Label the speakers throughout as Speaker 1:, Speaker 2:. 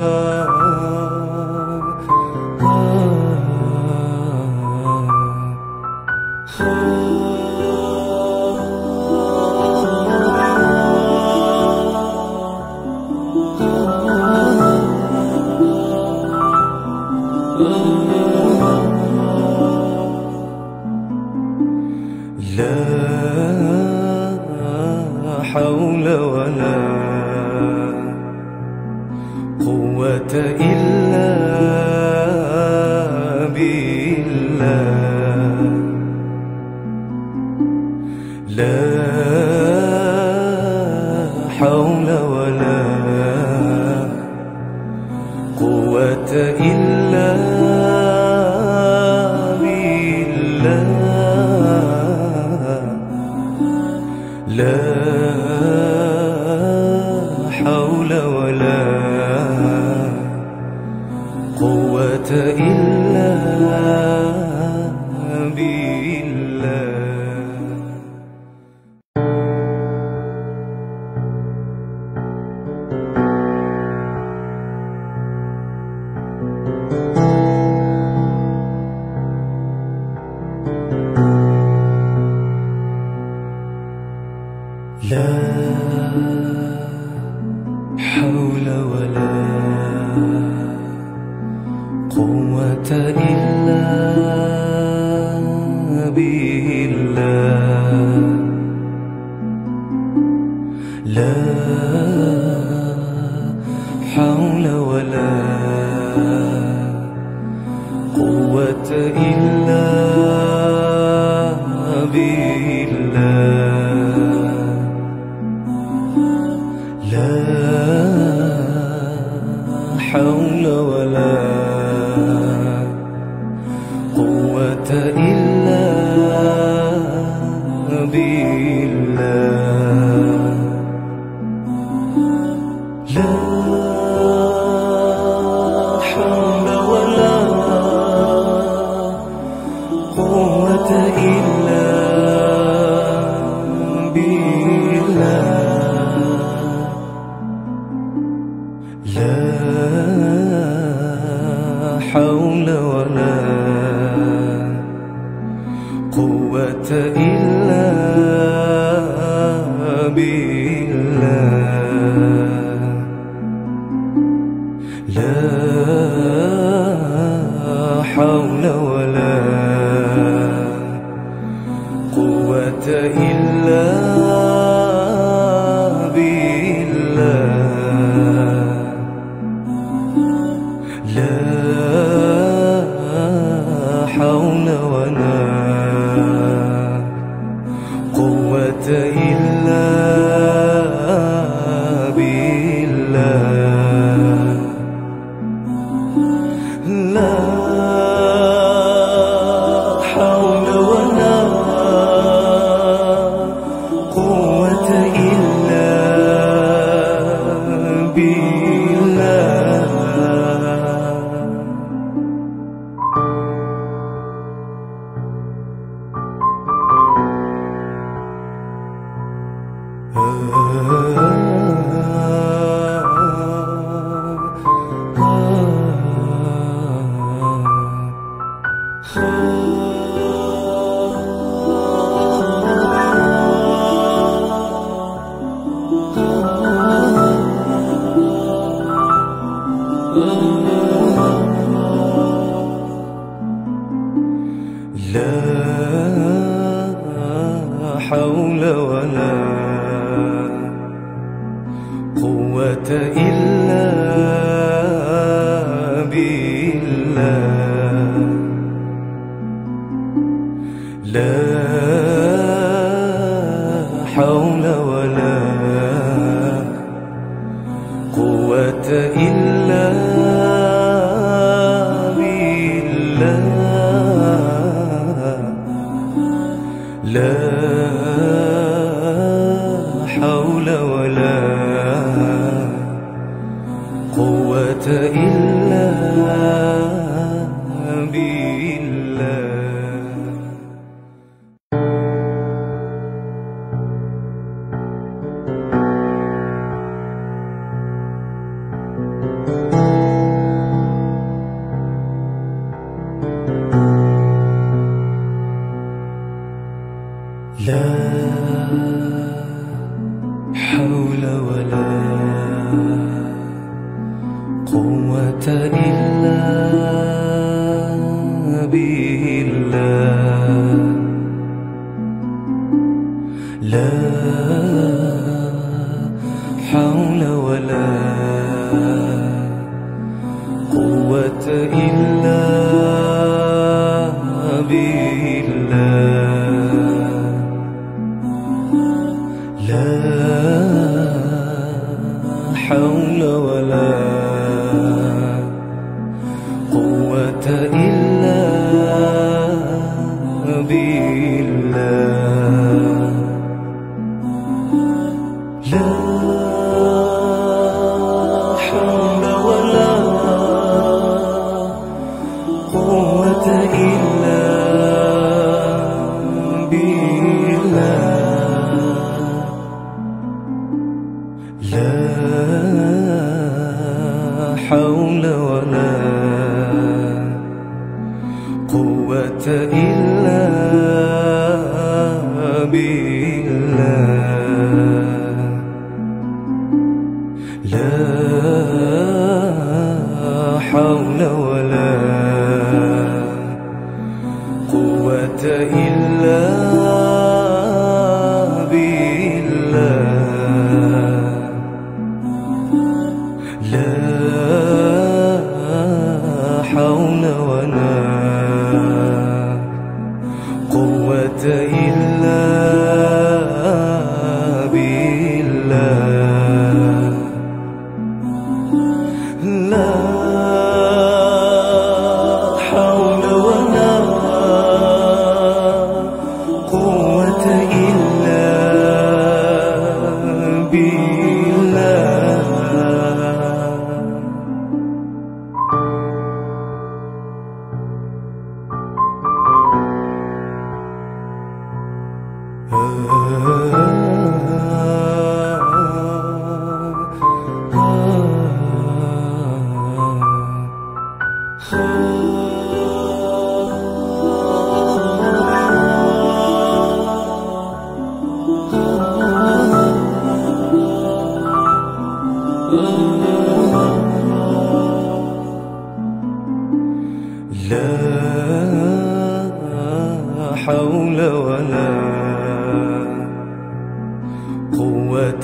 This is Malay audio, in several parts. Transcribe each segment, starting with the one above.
Speaker 1: Uh... be قوة إلا بالله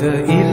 Speaker 1: The.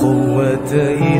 Speaker 1: قوتي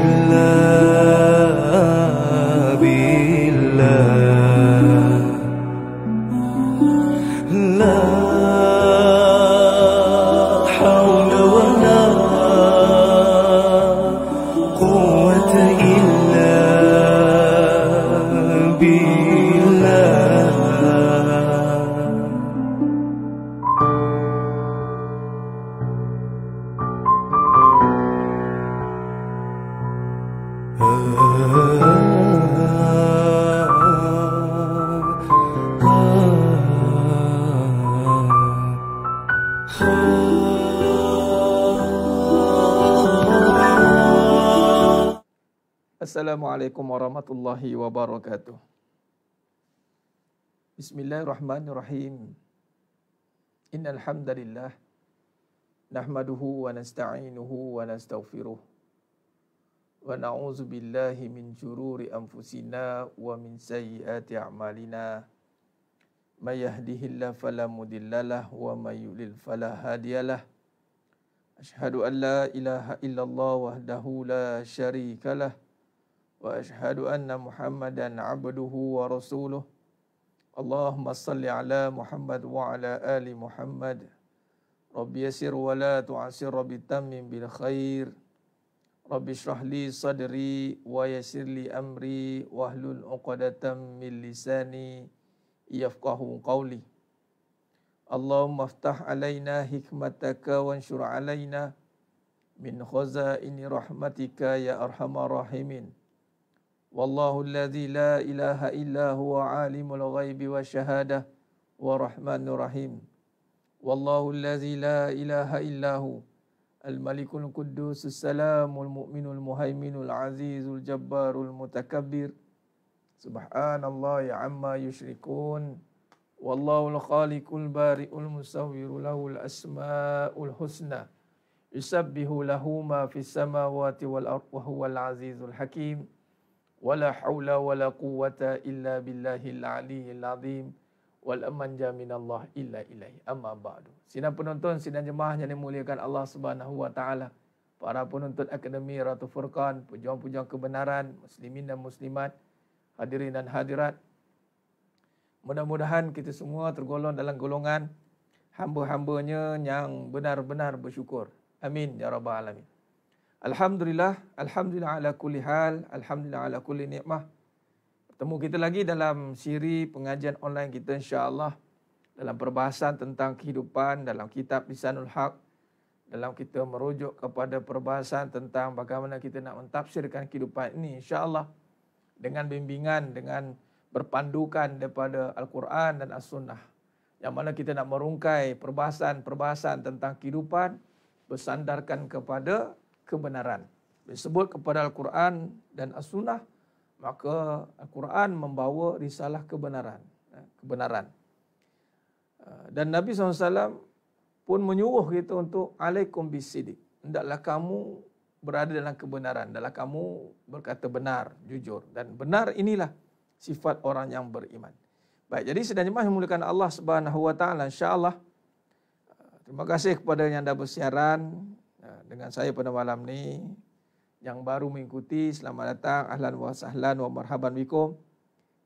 Speaker 2: warahmatullahi wabarakatuh. Bismillahirrahmanirrahim. Innal hamdalillah nahmaduhu wa nasta'inuhu wa nastaghfiruh wa na'udzu billahi min shururi anfusina wa min sayyiati a'malina may yahdihillahu fala mudillalah wa may yudlil fala hadiyalah asyhadu an la ilaha illallah wahdahu la syarikalah واشهد ان محمدا عبده ورسوله اللهم صل على محمد وعلى ال محمد رب يسر ولا تعسر رب تمم بالخير رب اشرح لي صدري ويسر لي امري واهلل عقده من لساني يفقه قولي اللهم افتح علينا حكمتك وانشر علينا من خزائن رحمتك يا ارحم الراحمين والله الذي لا إله إلا هو عالم الغيب والشهادة ورحمن رحيم والله الذي لا إله إلا هو الملك القدوس السلام المؤمن المهيمن العزيز الجبار المتكبر سبحان الله عما يشركون والله الخالق البارئ المصور له الأسماء الحسنى يسبح له ما في السماوات والأرض وهو العزيز الحكيم ولا حول ولا قوة إلا بالله العلي العظيم والأمن جامين الله إلا إليه أما بعد سيدنا penonton سيدنا jemaah yang dimuliakan Allah Subhanahu wa para penuntut akademi Ratu Furqan pujuan-pujuan kebenaran muslimin dan muslimat hadirin dan hadirat mudah-mudahan kita semua tergolong dalam golongan hamba-hambanya yang benar-benar bersyukur amin ya rabbal alamin Alhamdulillah, Alhamdulillah ala kulli hal, Alhamdulillah ala kulli ni'mah. Bertemu kita lagi dalam siri pengajian online kita insyaAllah. Dalam perbahasan tentang kehidupan, dalam kitab Lisanul Haq. Dalam kita merujuk kepada perbahasan tentang bagaimana kita nak mentafsirkan kehidupan ini insyaAllah. Dengan bimbingan, dengan berpandukan daripada Al-Quran dan As-Sunnah. Yang mana kita nak merungkai perbahasan-perbahasan tentang kehidupan bersandarkan kepada kebenaran. Disebut kepada Al-Quran dan As-Sunnah, maka Al-Quran membawa risalah kebenaran. Ya, kebenaran. Ah, dan Nabi SAW pun menyuruh kita untuk alaikum bisidik. Hendaklah kamu berada dalam kebenaran. Hendaklah kamu berkata benar, jujur. Dan benar inilah sifat orang yang beriman. Baik, jadi sedang jemaah yang mulakan Allah Subhanahu Wa Taala, insyaAllah. Ah, terima kasih kepada yang dah bersiaran dengan saya pada malam ni yang baru mengikuti selamat datang ahlan wa sahlan wa marhaban bikum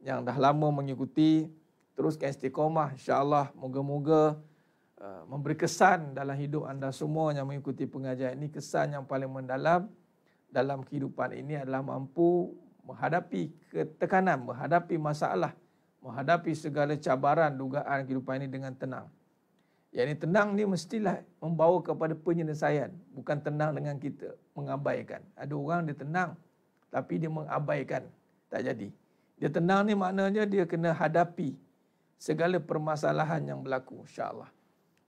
Speaker 2: yang dah lama mengikuti teruskan istiqomah insyaallah moga-moga uh, memberi kesan dalam hidup anda semua yang mengikuti pengajian ini kesan yang paling mendalam dalam kehidupan ini adalah mampu menghadapi ketekanan menghadapi masalah menghadapi segala cabaran dugaan kehidupan ini dengan tenang yang ini tenang ni mestilah membawa kepada penyelesaian. Bukan tenang dengan kita mengabaikan. Ada orang dia tenang tapi dia mengabaikan. Tak jadi. Dia tenang ni maknanya dia kena hadapi segala permasalahan yang berlaku insyaAllah.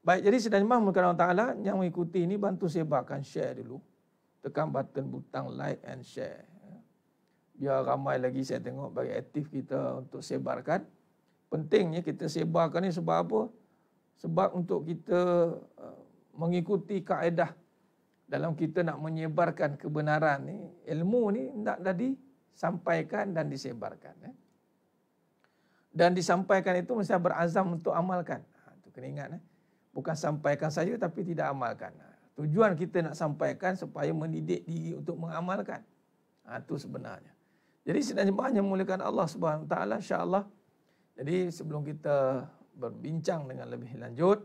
Speaker 2: Baik, jadi sedang jemaah mulakan Allah Ta'ala yang mengikuti ini bantu sebarkan share dulu. Tekan button butang like and share. Biar ramai lagi saya tengok bagi aktif kita untuk sebarkan. Pentingnya kita sebarkan ni sebab apa? sebab untuk kita uh, mengikuti kaedah dalam kita nak menyebarkan kebenaran ni ilmu ni tak tadi sampaikan dan disebarkan eh. dan disampaikan itu mesti berazam untuk amalkan ha tu kena ingat eh. bukan sampaikan saja tapi tidak amalkan ha, tujuan kita nak sampaikan supaya mendidik diri untuk mengamalkan ha tu sebenarnya jadi sidang jemaah yang Allah Subhanahu Wa taala insyaallah jadi sebelum kita berbincang dengan lebih lanjut.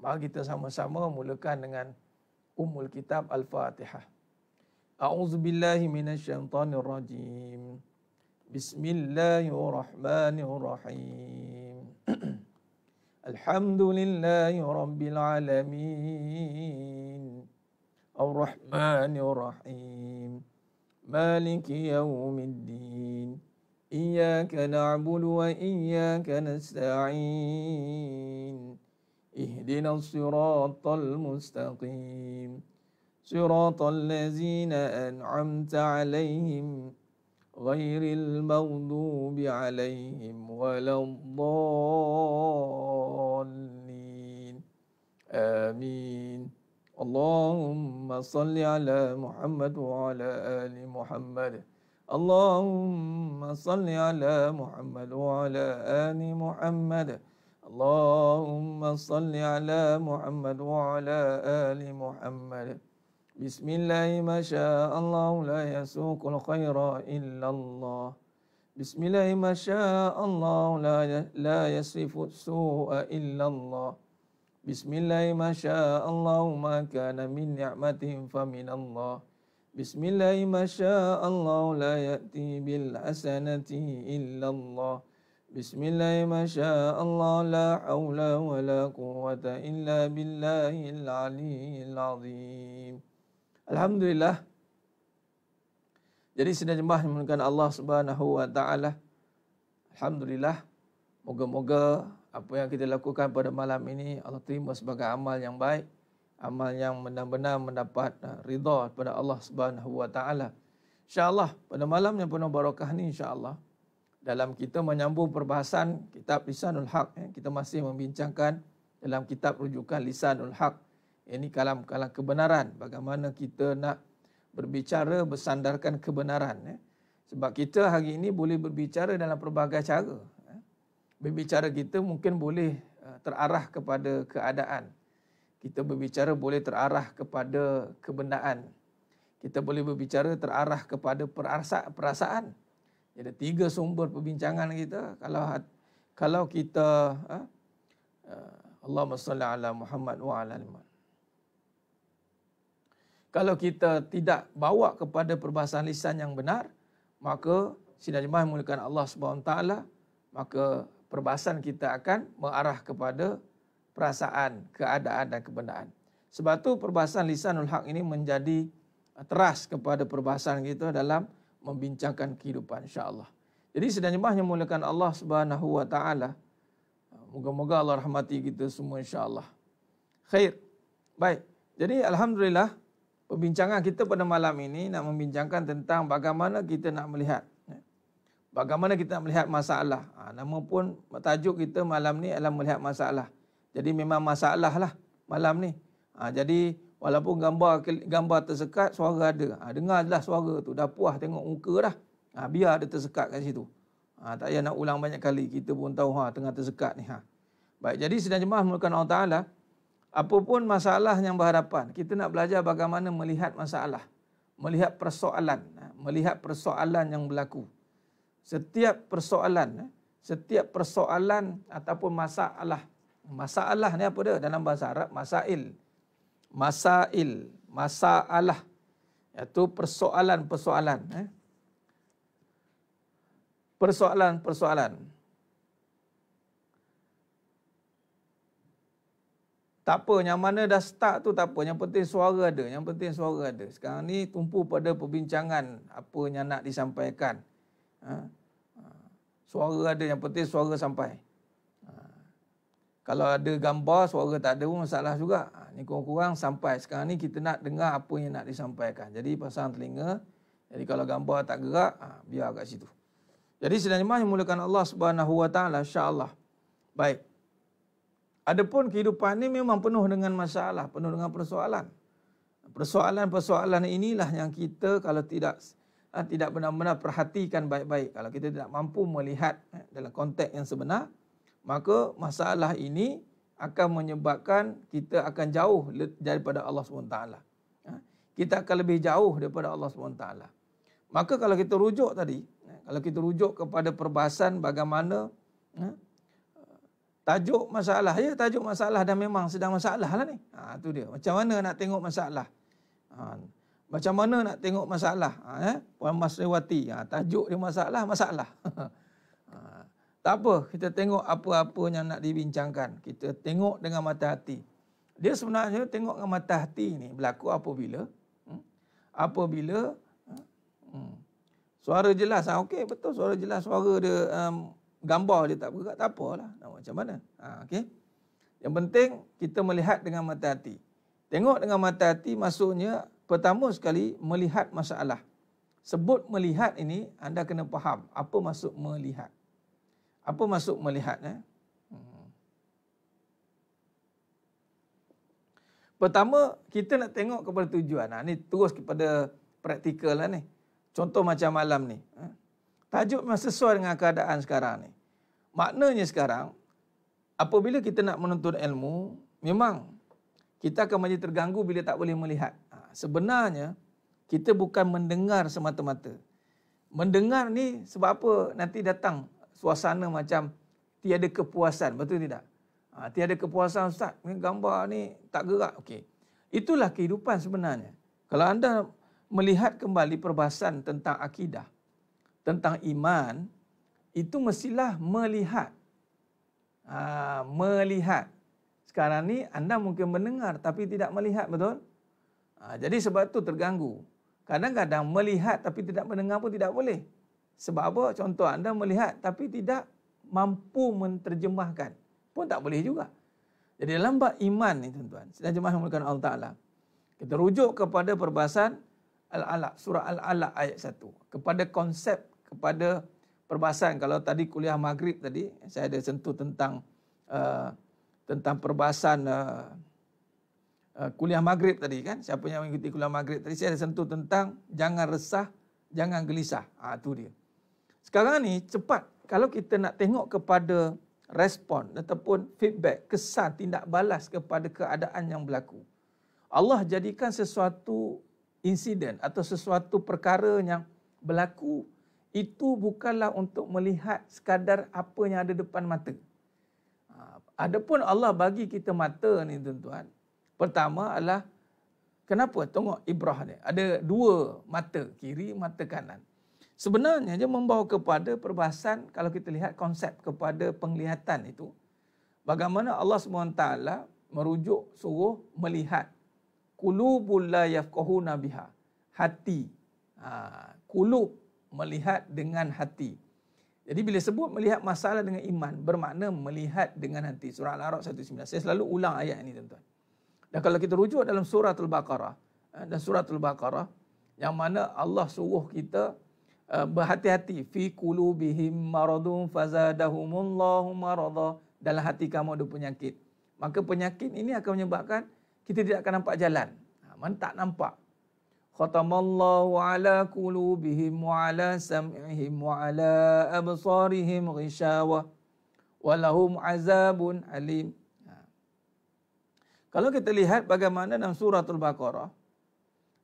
Speaker 2: Mari kita sama-sama mulakan dengan Ummul Kitab Al-Fatihah. A'udzu billahi minasyaitonir rajim. Bismillahirrahmanirrahim. Alhamdulillahirabbil alamin. Ar-Rahmanir Rahim. Maliki yaumiddin. إياك نعبد وإياك نستعين اهدنا الصراط المستقيم صراط الذين أنعمت عليهم غير المغضوب عليهم ولا الضالين آمين اللهم صل على محمد وعلى آل محمد اللهم صل على محمد وعلى آل محمد اللهم صل على محمد وعلى آل محمد بسم الله ما شاء الله لا يسوق الخير إلا الله بسم الله ما شاء الله لا لا يصرف السوء إلا الله بسم الله ما شاء الله ما كان من نعمة فمن الله بسم الله ما شاء الله لا يأتي بالحسنة إلا الله بسم الله ما شاء الله لا حول ولا قوة إلا بالله العلي العظيم الحمد لله Jadi sedang jemaah menggunakan Allah Subhanahu Wa Taala. Alhamdulillah. Moga-moga apa yang kita lakukan pada malam ini Allah terima sebagai amal yang baik amal yang benar-benar mendapat uh, ridha kepada Allah Subhanahu wa taala. Insya-Allah pada malam yang penuh barakah ni insya-Allah dalam kita menyambung perbahasan kitab Lisanul Haq eh, kita masih membincangkan dalam kitab rujukan Lisanul Haq ini kalam-kalam kebenaran bagaimana kita nak berbicara bersandarkan kebenaran eh. sebab kita hari ini boleh berbicara dalam pelbagai cara eh. berbicara kita mungkin boleh uh, terarah kepada keadaan kita berbicara boleh terarah kepada kebendaan. Kita boleh berbicara terarah kepada perasaan. Ada tiga sumber perbincangan kita. Kalau kalau kita ha? Eh, Allahumma salli ala Muhammad wa ala Kalau kita tidak bawa kepada perbahasan lisan yang benar, maka sidang jemaah mulakan Allah Subhanahu wa taala, maka perbahasan kita akan mengarah kepada perasaan, keadaan dan kebenaran. Sebab itu perbahasan lisanul haq ini menjadi eh, teras kepada perbahasan kita dalam membincangkan kehidupan insya-Allah. Jadi sedang jemaah mulakan Allah Subhanahu wa taala. Eh, moga-moga Allah rahmati kita semua insya-Allah. Khair. Baik. Jadi alhamdulillah pembincangan kita pada malam ini nak membincangkan tentang bagaimana kita nak melihat ya. Bagaimana kita melihat masalah? Ha, nama pun tajuk kita malam ni adalah melihat masalah. Jadi memang masalah lah malam ni. Ha, jadi walaupun gambar gambar tersekat, suara ada. Ha, dengar lah suara tu. Dah puas tengok muka dah. Ha, biar dia tersekat kat situ. Ha, tak payah nak ulang banyak kali. Kita pun tahu ha, tengah tersekat ni. Ha. Baik, jadi sedang jemaah mulakan Allah Ta'ala. Apapun masalah yang berhadapan, kita nak belajar bagaimana melihat masalah. Melihat persoalan. Ha, melihat persoalan yang berlaku. Setiap persoalan, ha, setiap persoalan ataupun masalah masalah ni apa dia dalam bahasa Arab masail masail masalah iaitu persoalan-persoalan eh. persoalan-persoalan tak apa yang mana dah start tu tak apa yang penting suara ada yang penting suara ada sekarang ni tumpu pada perbincangan apa yang nak disampaikan ha? suara ada yang penting suara sampai kalau ada gambar suara tak ada pun masalah juga. Ha, ni kurang-kurang sampai sekarang ni kita nak dengar apa yang nak disampaikan. Jadi pasang telinga. Jadi kalau gambar tak gerak, ha, biar kat situ. Jadi sedang jemaah yang mulakan Allah Subhanahu Wa Taala insya Baik. Adapun kehidupan ni memang penuh dengan masalah, penuh dengan persoalan. Persoalan-persoalan inilah yang kita kalau tidak ha, tidak benar-benar perhatikan baik-baik, kalau kita tidak mampu melihat ha, dalam konteks yang sebenar, maka masalah ini akan menyebabkan kita akan jauh daripada Allah SWT. Ha, kita akan lebih jauh daripada Allah SWT. Maka kalau kita rujuk tadi, ha, kalau kita rujuk kepada perbahasan bagaimana ha, tajuk masalah, ya tajuk masalah dan memang sedang masalah lah ni. Ha, itu dia. Macam mana nak tengok masalah? Ha, macam mana nak tengok masalah? Ha, eh? Puan Masriwati, ha, tajuk dia masalah, masalah. Tak apa, kita tengok apa-apa yang nak dibincangkan. Kita tengok dengan mata hati. Dia sebenarnya tengok dengan mata hati ni berlaku apabila hmm? apabila hmm. suara jelas ah okey betul suara jelas suara dia um, gambar dia tak bergerak tak apalah nak macam mana ha, okey yang penting kita melihat dengan mata hati tengok dengan mata hati maksudnya pertama sekali melihat masalah sebut melihat ini anda kena faham apa maksud melihat apa maksud melihat? Eh? Hmm. Pertama, kita nak tengok kepada tujuan. Ha, terus kepada praktikal lah ni. Contoh macam malam ni. Ha. Tajuk memang sesuai dengan keadaan sekarang ni. Maknanya sekarang, apabila kita nak menuntut ilmu, memang kita akan menjadi terganggu bila tak boleh melihat. Ha, sebenarnya, kita bukan mendengar semata-mata. Mendengar ni sebab apa nanti datang suasana macam tiada kepuasan. Betul tidak? Ha, tiada kepuasan Ustaz. Ini gambar ni tak gerak. okay Itulah kehidupan sebenarnya. Kalau anda melihat kembali perbahasan tentang akidah, tentang iman, itu mestilah melihat. Ha, melihat. Sekarang ni anda mungkin mendengar tapi tidak melihat, betul? Ha, jadi sebab tu terganggu. Kadang-kadang melihat tapi tidak mendengar pun tidak boleh. Sebab apa? Contoh anda melihat tapi tidak mampu menterjemahkan. Pun tak boleh juga. Jadi dalam bab iman ni tuan-tuan, sedang jemaah yang mulakan Allah Ta'ala. Kita rujuk kepada perbahasan Al-Alaq, surah Al-Alaq ayat 1. Kepada konsep, kepada perbahasan. Kalau tadi kuliah maghrib tadi, saya ada sentuh tentang uh, tentang perbahasan uh, uh, kuliah maghrib tadi kan. Siapa yang mengikuti kuliah maghrib tadi, saya ada sentuh tentang jangan resah, jangan gelisah. Ah ha, tu dia. Sekarang ni cepat kalau kita nak tengok kepada respon ataupun feedback, kesan, tindak balas kepada keadaan yang berlaku. Allah jadikan sesuatu insiden atau sesuatu perkara yang berlaku itu bukanlah untuk melihat sekadar apa yang ada depan mata. Ha, adapun Allah bagi kita mata ni tuan-tuan. Pertama adalah kenapa tengok Ibrah ni? Ada dua mata kiri, mata kanan. Sebenarnya dia membawa kepada perbahasan kalau kita lihat konsep kepada penglihatan itu. Bagaimana Allah SWT merujuk suruh melihat. Kulubul la Hati. Ha, kulub melihat dengan hati. Jadi bila sebut melihat masalah dengan iman, bermakna melihat dengan hati. Surah Al-Arab 19. Saya selalu ulang ayat ini tuan-tuan. Dan kalau kita rujuk dalam surah Al-Baqarah, eh, dan surah Al-Baqarah, yang mana Allah suruh kita Eh, berhati-hati fi qulubihim maradun fazadahumullahu marada dalam hati kamu ada penyakit maka penyakit ini akan menyebabkan kita tidak akan nampak jalan ha, mana tak nampak khatamallahu ala qulubihim wa ala sam'ihim wa ala absarihim ghishawa walahum azabun alim ha. kalau kita lihat bagaimana dalam surah al-baqarah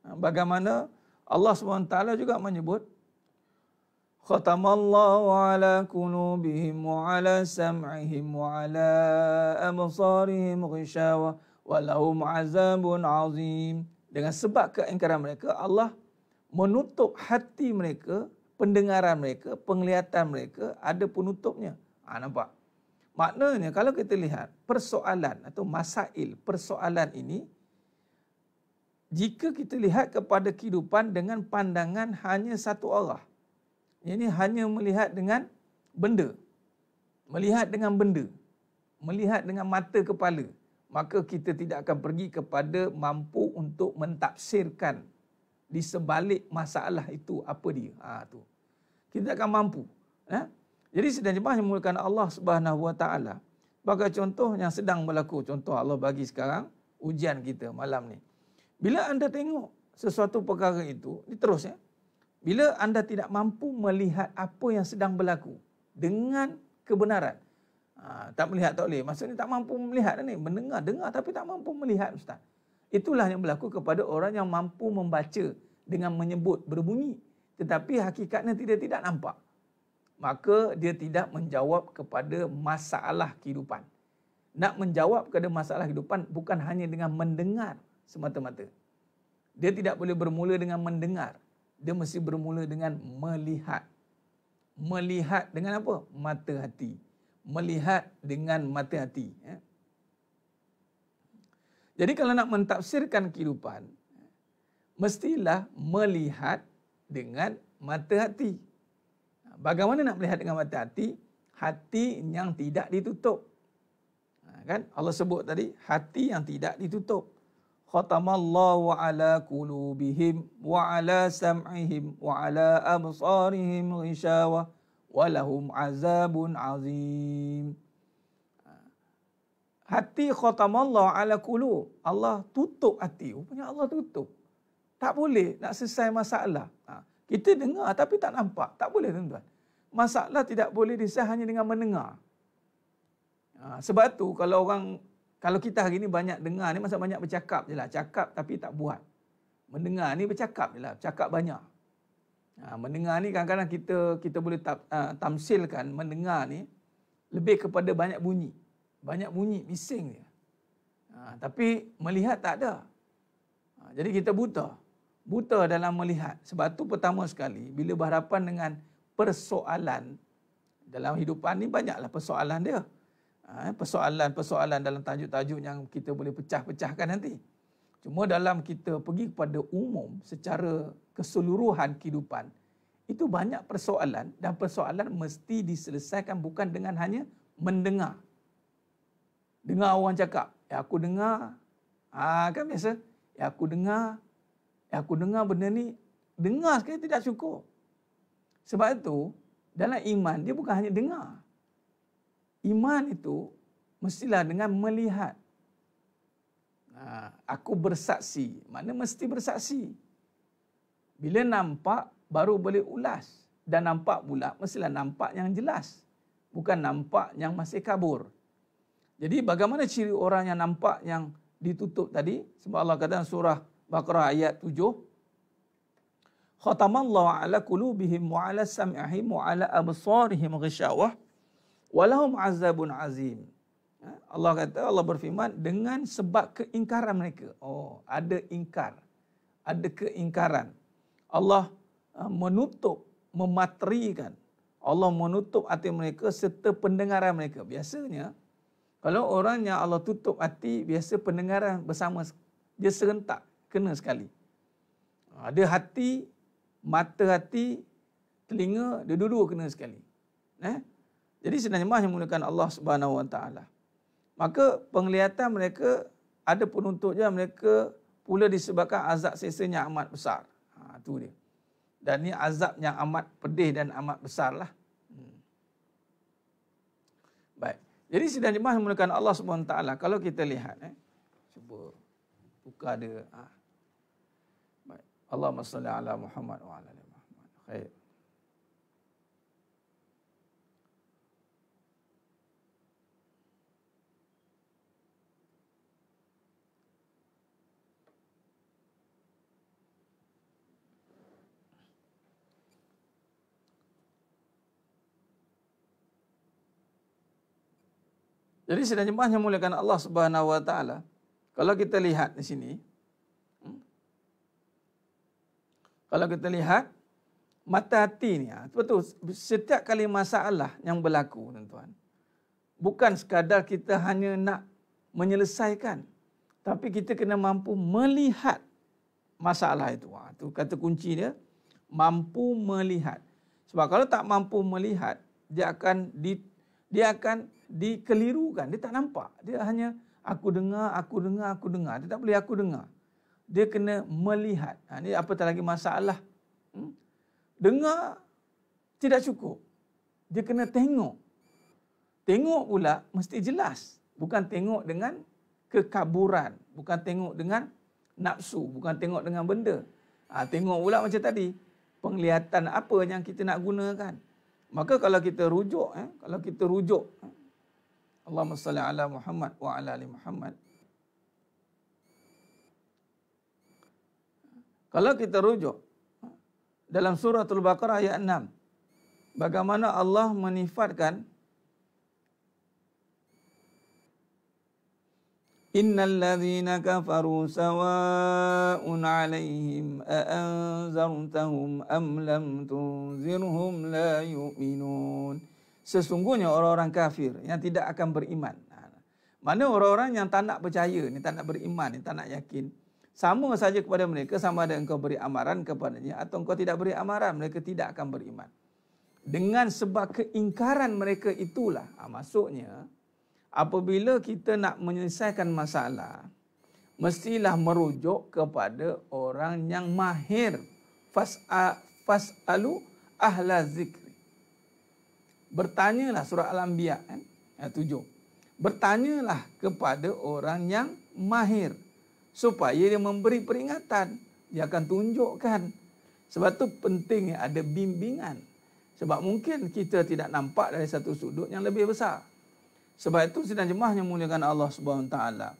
Speaker 2: ha, bagaimana Allah SWT juga menyebut ختم الله على قلوبهم وعلى سمعهم وعلى أبصارهم غشاوة ولهم عذاب عظيم dengan sebab keengkaran mereka Allah menutup hati mereka pendengaran mereka penglihatan mereka ada penutupnya ha, nampak maknanya kalau kita lihat persoalan atau masail persoalan ini jika kita lihat kepada kehidupan dengan pandangan hanya satu Allah ini hanya melihat dengan benda melihat dengan benda melihat dengan mata kepala maka kita tidak akan pergi kepada mampu untuk mentafsirkan di sebalik masalah itu apa dia ha tu kita akan mampu ya jadi sedang jemaah memulakan Allah Subhanahu Wa sebagai contoh yang sedang berlaku contoh Allah bagi sekarang ujian kita malam ni bila anda tengok sesuatu perkara itu ini diterusnya bila anda tidak mampu melihat apa yang sedang berlaku dengan kebenaran. Ha, tak melihat tak boleh. Maksudnya tak mampu melihat ni. Mendengar, dengar tapi tak mampu melihat Ustaz. Itulah yang berlaku kepada orang yang mampu membaca dengan menyebut berbunyi. Tetapi hakikatnya tidak tidak nampak. Maka dia tidak menjawab kepada masalah kehidupan. Nak menjawab kepada masalah kehidupan bukan hanya dengan mendengar semata-mata. Dia tidak boleh bermula dengan mendengar dia mesti bermula dengan melihat. Melihat dengan apa? Mata hati. Melihat dengan mata hati. Ya. Jadi kalau nak mentafsirkan kehidupan, mestilah melihat dengan mata hati. Bagaimana nak melihat dengan mata hati? Hati yang tidak ditutup. Ha, kan Allah sebut tadi, hati yang tidak ditutup. ختم الله على قلوبهم وعلى سمعهم وعلى أبصارهم غشاوة ولهم عذاب عظيم Hati khatam Allah ala kulu. Allah tutup hati. Rupanya Allah tutup. Tak boleh nak selesai masalah. Ha. Kita dengar tapi tak nampak. Tak boleh tuan-tuan. Masalah tidak boleh diselesaikan hanya dengan mendengar. Ha. Sebab tu kalau orang kalau kita hari ni banyak dengar ni masa banyak bercakap je lah. Cakap tapi tak buat. Mendengar ni bercakap je lah. Cakap banyak. Ha, mendengar ni kadang-kadang kita kita boleh tap, uh, ha, tamsilkan mendengar ni lebih kepada banyak bunyi. Banyak bunyi, bising dia. Ha, tapi melihat tak ada. Ha, jadi kita buta. Buta dalam melihat. Sebab tu pertama sekali, bila berhadapan dengan persoalan dalam hidupan ni banyaklah persoalan dia persoalan-persoalan ha, dalam tajuk-tajuk yang kita boleh pecah-pecahkan nanti. Cuma dalam kita pergi kepada umum secara keseluruhan kehidupan, itu banyak persoalan dan persoalan mesti diselesaikan bukan dengan hanya mendengar. Dengar orang cakap, ya aku dengar, ah kan biasa, ya aku dengar, ya aku dengar benda ni, dengar sekali tidak cukup. Sebab itu, dalam iman dia bukan hanya dengar, iman itu mestilah dengan melihat. Ha, aku bersaksi. Mana mesti bersaksi? Bila nampak baru boleh ulas. Dan nampak pula mestilah nampak yang jelas. Bukan nampak yang masih kabur. Jadi bagaimana ciri orang yang nampak yang ditutup tadi? Sebab Allah kata surah Baqarah ayat 7. Khatamallahu ala kulubihim wa ala sam'ihim wa ala absarihim ghishawah walahum azabun azim. Ha? Allah kata Allah berfirman dengan sebab keingkaran mereka. Oh, ada ingkar. Ada keingkaran. Allah ha, menutup, mematerikan. Allah menutup hati mereka serta pendengaran mereka. Biasanya kalau orang yang Allah tutup hati, biasa pendengaran bersama dia serentak kena sekali. Ada hati, mata hati, telinga dia dua-dua kena sekali. Eh? Jadi senyumah yang menggunakan Allah Subhanahu Wa Taala. Maka penglihatan mereka ada penuntutnya mereka pula disebabkan azab yang amat besar. Ha, tu dia. Dan ini azab yang amat pedih dan amat besar lah. Hmm. Baik. Jadi sidang jemaah menggunakan Allah Subhanahu SWT. Kalau kita lihat. Eh. Cuba buka dia. Ha. Baik. Allahumma salli ala Muhammad wa ala Muhammad. Khair. Okay. Jadi sidang jemaah yang muliakan Allah Subhanahu wa taala. Kalau kita lihat di sini hmm, Kalau kita lihat mata hati ni, ha, betul setiap kali masalah yang berlaku tuan-tuan. Bukan sekadar kita hanya nak menyelesaikan tapi kita kena mampu melihat masalah itu. Ha, itu kata kunci dia, mampu melihat. Sebab kalau tak mampu melihat, dia akan di, dia akan dikelirukan. Dia tak nampak. Dia hanya aku dengar, aku dengar, aku dengar. Dia tak boleh aku dengar. Dia kena melihat. Ha, ini tak lagi masalah. Hmm? Dengar tidak cukup. Dia kena tengok. Tengok pula mesti jelas. Bukan tengok dengan kekaburan. Bukan tengok dengan nafsu. Bukan tengok dengan benda. Ha, tengok pula macam tadi. Penglihatan apa yang kita nak gunakan. Maka kalau kita rujuk, eh, kalau kita rujuk, eh, Allahumma salli ala Muhammad wa ala ali Muhammad. Kalau kita rujuk dalam surah Al-Baqarah ayat 6, bagaimana Allah menifatkan Innal ladhina kafaru sawa'un alaihim a anzartahum am lam tunzirhum la yu'minun sesungguhnya orang-orang kafir yang tidak akan beriman. Ha. Mana orang-orang yang tak nak percaya, ni tak nak beriman, ni tak nak yakin. Sama saja kepada mereka, sama ada engkau beri amaran kepadanya atau engkau tidak beri amaran, mereka tidak akan beriman. Dengan sebab keingkaran mereka itulah. Ha, maksudnya, apabila kita nak menyelesaikan masalah, mestilah merujuk kepada orang yang mahir. Fas'alu ahla zikr bertanyalah surah Al-Anbiya kan? ayat tujuh. Bertanyalah kepada orang yang mahir supaya dia memberi peringatan. Dia akan tunjukkan. Sebab tu penting ada bimbingan. Sebab mungkin kita tidak nampak dari satu sudut yang lebih besar. Sebab itu sidang jemaah yang muliakan Allah Subhanahu Wa Taala.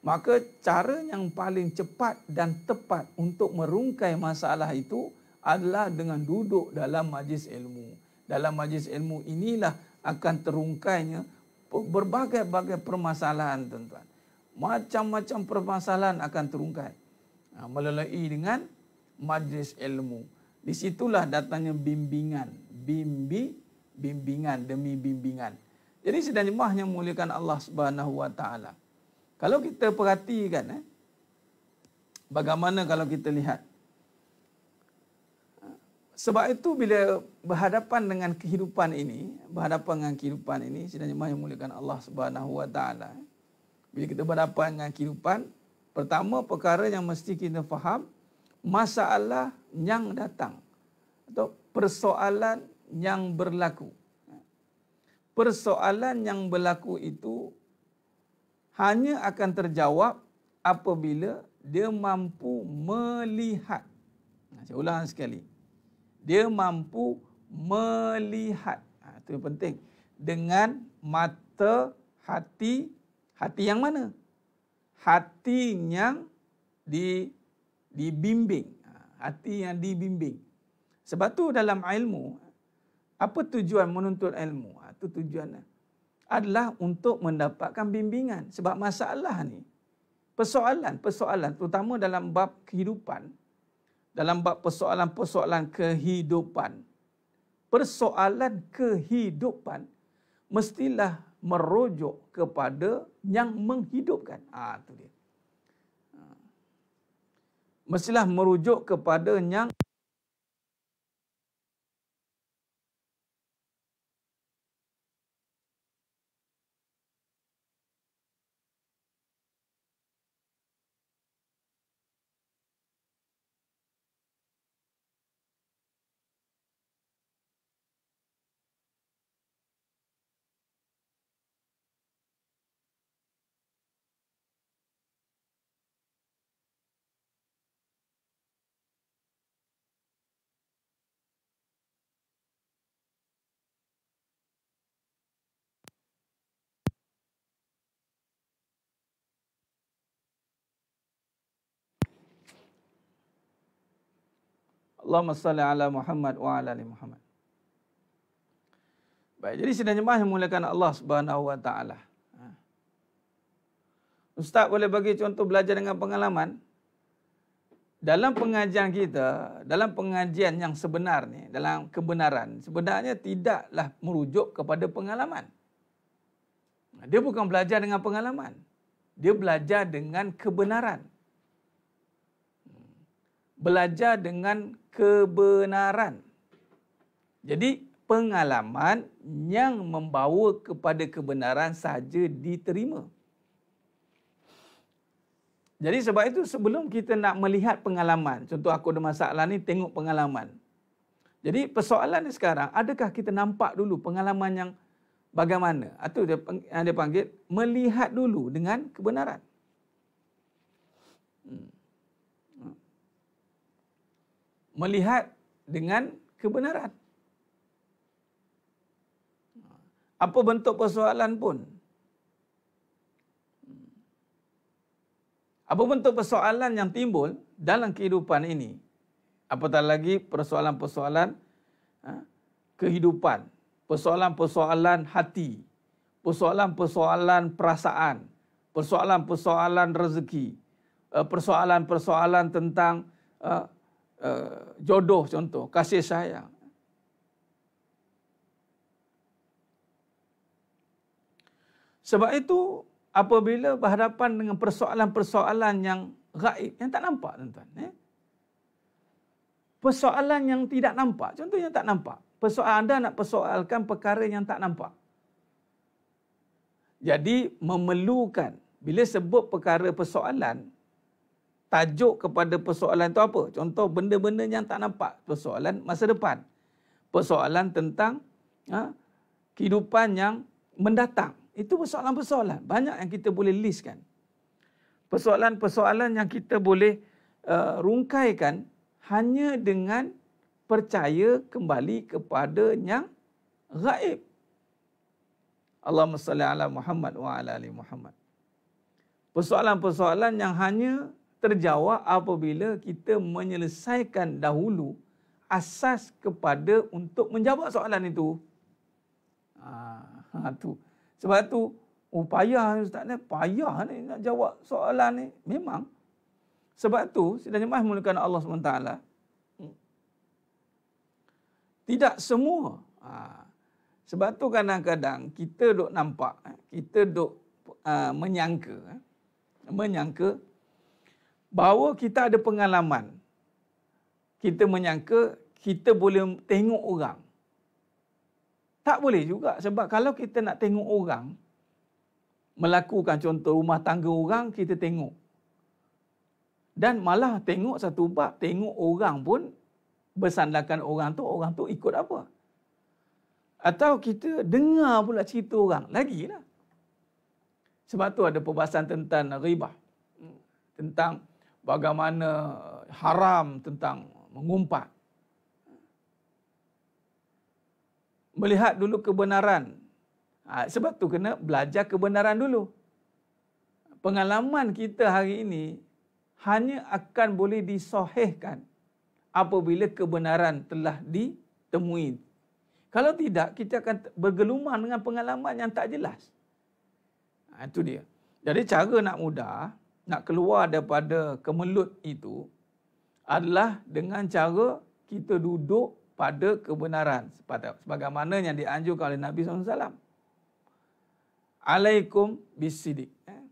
Speaker 2: Maka cara yang paling cepat dan tepat untuk merungkai masalah itu adalah dengan duduk dalam majlis ilmu dalam majlis ilmu inilah akan terungkainya berbagai-bagai permasalahan tuan-tuan. Macam-macam permasalahan akan terungkai ha, melalui dengan majlis ilmu. Di situlah datangnya bimbingan, bimbi bimbingan demi bimbingan. Jadi sedang jemaah yang Allah Subhanahu Kalau kita perhatikan eh, bagaimana kalau kita lihat sebab itu bila berhadapan dengan kehidupan ini, berhadapan dengan kehidupan ini, sidang jemaah yang mulakan Allah Subhanahu Wa Taala. Bila kita berhadapan dengan kehidupan, pertama perkara yang mesti kita faham, masalah yang datang atau persoalan yang berlaku. Persoalan yang berlaku itu hanya akan terjawab apabila dia mampu melihat. Saya ulang sekali dia mampu melihat. Ha, itu yang penting. Dengan mata hati, hati yang mana? Hati yang di, dibimbing. Ha, hati yang dibimbing. Sebab tu dalam ilmu, apa tujuan menuntut ilmu? Itu ha, tujuannya. Adalah untuk mendapatkan bimbingan. Sebab masalah ni, persoalan-persoalan terutama dalam bab kehidupan, dalam bab persoalan-persoalan kehidupan. Persoalan kehidupan mestilah merujuk kepada yang menghidupkan. Ah ha, tu dia. Ah. Mestilah merujuk kepada yang Allahumma salli ala Muhammad wa ala ali Muhammad. Baik, jadi sidang jemaah yang mulakan Allah Subhanahu wa taala. Ha. Ustaz boleh bagi contoh belajar dengan pengalaman. Dalam pengajian kita, dalam pengajian yang sebenar ni, dalam kebenaran, sebenarnya tidaklah merujuk kepada pengalaman. Dia bukan belajar dengan pengalaman. Dia belajar dengan kebenaran belajar dengan kebenaran. Jadi pengalaman yang membawa kepada kebenaran sahaja diterima. Jadi sebab itu sebelum kita nak melihat pengalaman, contoh aku ada masalah ni tengok pengalaman. Jadi persoalan ni sekarang, adakah kita nampak dulu pengalaman yang bagaimana? Atau dia, dia panggil, melihat dulu dengan kebenaran. Hmm melihat dengan kebenaran. Apa bentuk persoalan pun. Apa bentuk persoalan yang timbul dalam kehidupan ini. Apatah lagi persoalan-persoalan ha, kehidupan. Persoalan-persoalan hati. Persoalan-persoalan perasaan. Persoalan-persoalan rezeki. Eh, persoalan-persoalan tentang eh, Eh, jodoh contoh, kasih sayang. Sebab itu apabila berhadapan dengan persoalan-persoalan yang gaib, yang tak nampak tuan-tuan. Eh? Persoalan yang tidak nampak, contohnya yang tak nampak. Persoalan anda nak persoalkan perkara yang tak nampak. Jadi memerlukan, bila sebut perkara persoalan, tajuk kepada persoalan tu apa? Contoh benda-benda yang tak nampak, persoalan masa depan. Persoalan tentang ha, kehidupan yang mendatang. Itu persoalan-persoalan. Banyak yang kita boleh listkan. Persoalan-persoalan yang kita boleh uh, rungkaikan hanya dengan percaya kembali kepada yang gaib. Allahumma salli ala Muhammad wa ala ali Muhammad. Persoalan-persoalan yang hanya terjawab apabila kita menyelesaikan dahulu asas kepada untuk menjawab soalan itu. Ah, ha, tu. Sebab tu upaya oh, ustaz ni payah ni nak jawab soalan ni memang. Sebab tu sidang jemaah mulakan Allah SWT. Hmm. Tidak semua. Ha, sebab tu kadang-kadang kita duk nampak, eh, kita duk uh, menyangka. Eh, menyangka bahawa kita ada pengalaman kita menyangka kita boleh tengok orang tak boleh juga sebab kalau kita nak tengok orang melakukan contoh rumah tangga orang kita tengok dan malah tengok satu bab tengok orang pun bersandarkan orang tu orang tu ikut apa atau kita dengar pula cerita orang lagilah sebab tu ada perbahasan tentang riba hmm, tentang bagaimana eh, haram tentang mengumpat. Melihat dulu kebenaran. Ha, sebab tu kena belajar kebenaran dulu. Pengalaman kita hari ini hanya akan boleh disohihkan apabila kebenaran telah ditemui. Kalau tidak, kita akan bergelumang dengan pengalaman yang tak jelas. Ha, itu dia. Jadi cara nak mudah, nak keluar daripada kemelut itu adalah dengan cara kita duduk pada kebenaran pada sebagaimana yang dianjurkan oleh Nabi SAW. Alaikum bisidik. Eh?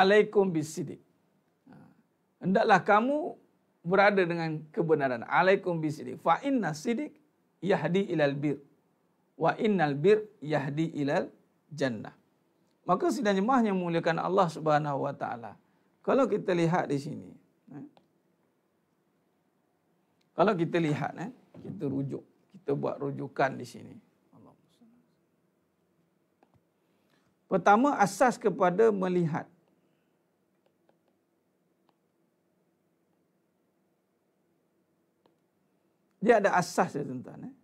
Speaker 2: Alaikum bisidik. Hendaklah kamu berada dengan kebenaran. Alaikum bisidik. Fa inna sidik yahdi ilal bir. Wa innal bir yahdi ilal jannah. Maka sidang jemaah yang memuliakan Allah Subhanahu wa taala. Kalau kita lihat di sini. Eh. Kalau kita lihat eh kita rujuk, kita buat rujukan di sini. Pertama asas kepada melihat. Dia ada asas dia tuan-tuan eh.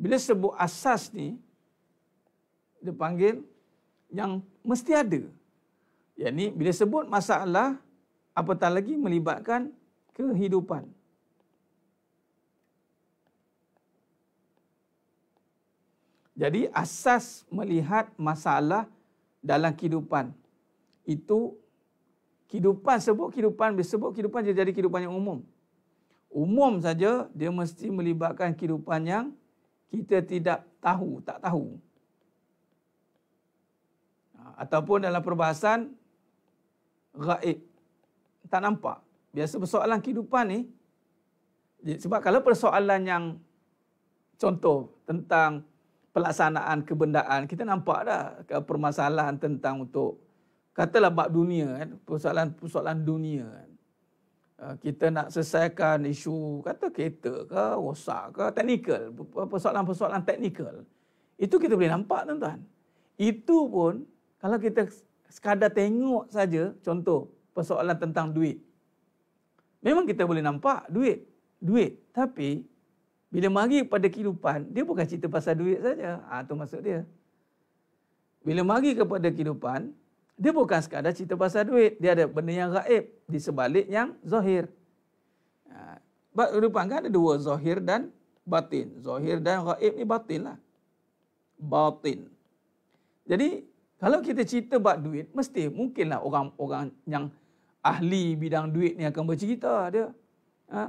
Speaker 2: bila sebut asas ni dia panggil yang mesti ada yakni bila sebut masalah apatah lagi melibatkan kehidupan jadi asas melihat masalah dalam kehidupan itu kehidupan sebut kehidupan bila sebut kehidupan dia jadi kehidupan yang umum umum saja dia mesti melibatkan kehidupan yang kita tidak tahu, tak tahu. Ha, ataupun dalam perbahasan gaib. Tak nampak. Biasa persoalan kehidupan ni. Sebab kalau persoalan yang contoh tentang pelaksanaan kebendaan. Kita nampak dah permasalahan tentang untuk katalah bab dunia Persoalan-persoalan dunia kan. Ah, kita nak selesaikan isu kata kereta ke rosak ke teknikal persoalan-persoalan teknikal itu kita boleh nampak tuan-tuan itu pun kalau kita sekadar tengok saja contoh persoalan tentang duit memang kita boleh nampak duit duit tapi bila mari pada kehidupan dia bukan cerita pasal duit saja ah ha, tu maksud dia bila mari kepada kehidupan dia bukan sekadar cerita pasal duit. Dia ada benda yang raib. Di sebalik yang zahir. Ha, rupanya kan ada dua. Zahir dan batin. Zahir dan raib ni batin lah. Batin. Jadi kalau kita cerita buat duit. Mesti mungkinlah orang-orang yang ahli bidang duit ni akan bercerita dia. Ha?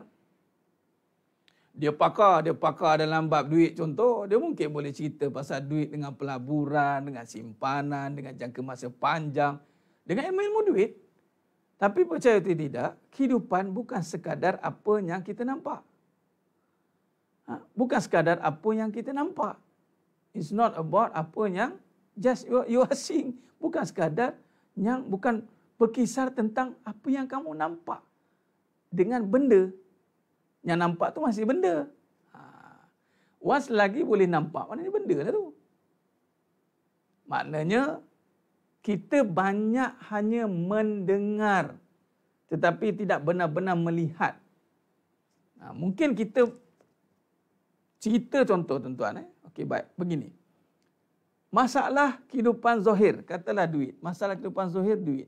Speaker 2: dia pakar, dia pakar dalam bab duit contoh, dia mungkin boleh cerita pasal duit dengan pelaburan, dengan simpanan, dengan jangka masa panjang, dengan ilmu-ilmu duit. Tapi percaya atau tidak, kehidupan bukan sekadar apa yang kita nampak. Ha? Bukan sekadar apa yang kita nampak. It's not about apa yang just you, you are seeing. Bukan sekadar yang bukan berkisar tentang apa yang kamu nampak dengan benda yang nampak tu masih benda. Was ha. lagi boleh nampak, mana ni benda lah tu. Maknanya, kita banyak hanya mendengar tetapi tidak benar-benar melihat. Ha, mungkin kita cerita contoh tuan-tuan. Eh? Okey baik, begini. Masalah kehidupan zohir katalah duit. Masalah kehidupan zohir duit.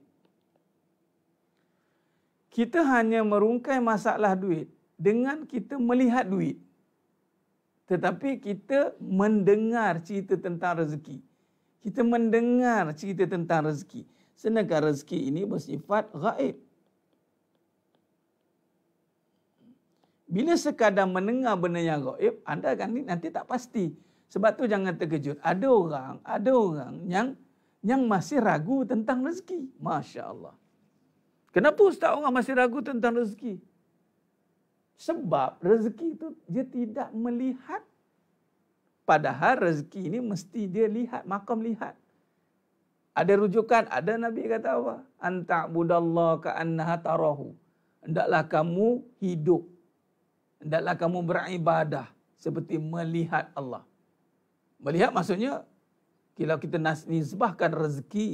Speaker 2: Kita hanya merungkai masalah duit dengan kita melihat duit. Tetapi kita mendengar cerita tentang rezeki. Kita mendengar cerita tentang rezeki. Sedangkan rezeki ini bersifat gaib. Bila sekadar mendengar benda yang gaib, anda akan nanti tak pasti. Sebab tu jangan terkejut. Ada orang, ada orang yang yang masih ragu tentang rezeki. Masya Allah. Kenapa ustaz orang masih ragu tentang rezeki? Sebab rezeki itu dia tidak melihat. Padahal rezeki ini mesti dia lihat, makam lihat. Ada rujukan, ada Nabi kata apa? Anta'budallah ka'annaha tarahu. Hendaklah kamu hidup. Hendaklah kamu beribadah. Seperti melihat Allah. Melihat maksudnya, kalau kita nisbahkan rezeki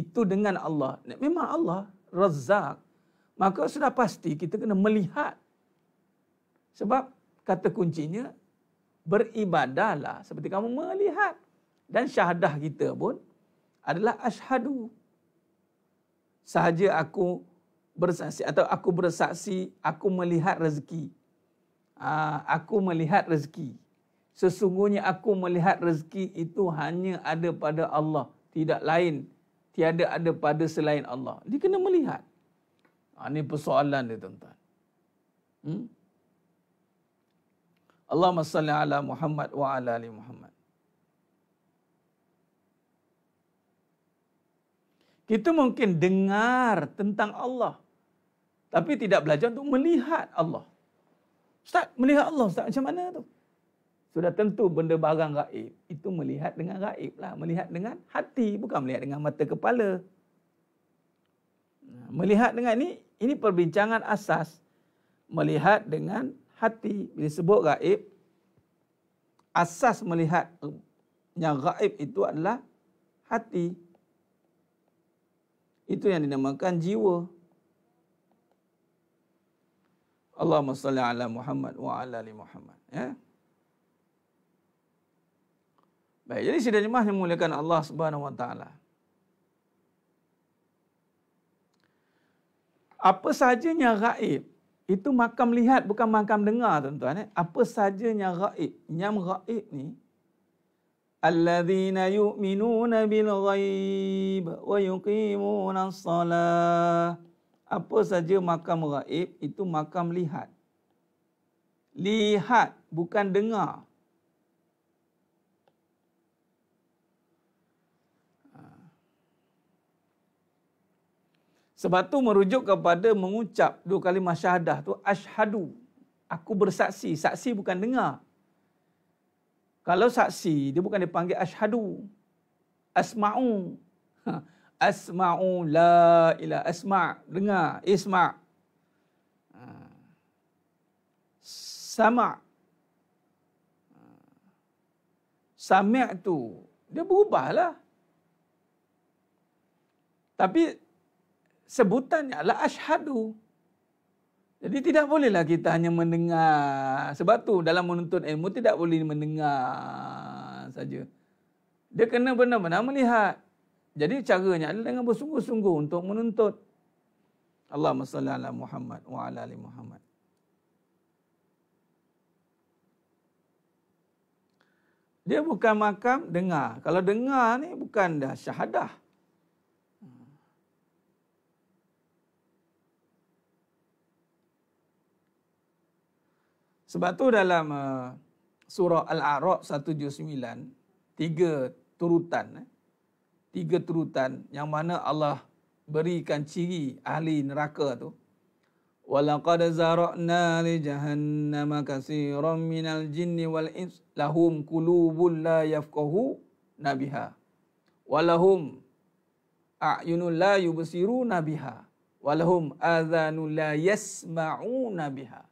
Speaker 2: itu dengan Allah. Memang Allah, rezak, Maka sudah pasti kita kena melihat sebab kata kuncinya beribadahlah seperti kamu melihat dan syahadah kita pun adalah ashadu sahaja aku bersaksi atau aku bersaksi aku melihat rezeki Aa, ah, aku melihat rezeki sesungguhnya aku melihat rezeki itu hanya ada pada Allah tidak lain tiada ada pada selain Allah dia kena melihat ini ah, persoalan dia tuan-tuan hmm? Allahumma salli ala Muhammad wa ala ali Muhammad. Kita mungkin dengar tentang Allah. Tapi tidak belajar untuk melihat Allah. Ustaz, melihat Allah Ustaz macam mana tu? Sudah tentu benda barang gaib itu melihat dengan gaib lah. Melihat dengan hati, bukan melihat dengan mata kepala. Melihat dengan ini, ini perbincangan asas. Melihat dengan hati bila sebut gaib asas melihat eh, yang gaib itu adalah hati itu yang dinamakan jiwa Allahumma salli ala Muhammad wa ala ali Muhammad ya Baik, jadi sidang jemaah yang memuliakan Allah Subhanahu wa taala. Apa sahajanya gaib itu makam lihat bukan makam dengar tuan-tuan. Eh? Apa sajanya ra'id. Nyam ra'id ni. Alladzina yu'minuna bil ghaib wa yuqimuna salah. Apa saja makam ra'ib, itu makam lihat. Lihat, bukan dengar. Sebab tu merujuk kepada mengucap dua kalimah syahadah tu ashadu. Aku bersaksi. Saksi bukan dengar. Kalau saksi, dia bukan dipanggil ashadu. Asma'u. Ha. Asma'u la ila asma' dengar isma' ha. sama' ha. sama tu dia berubahlah tapi sebutannya adalah ashadu. Jadi tidak bolehlah kita hanya mendengar. Sebab tu dalam menuntut ilmu tidak boleh mendengar saja. Dia kena benar-benar melihat. Jadi caranya adalah dengan bersungguh-sungguh untuk menuntut. Allahumma salli ala Muhammad wa ala ali Muhammad. Dia bukan makam dengar. Kalau dengar ni bukan dah syahadah. Sebab tu dalam eh, surah Al-A'raf 179, tiga turutan. Eh, tiga turutan yang mana Allah berikan ciri ahli neraka tu. Walaqad zara'na li jahannam kaseeran minal jinni wal ins lahum qulubun la yafqahu nabiha. Walahum a'yunu la yubsiru nabiha. Walahum adhanu la yasma'u nabiha.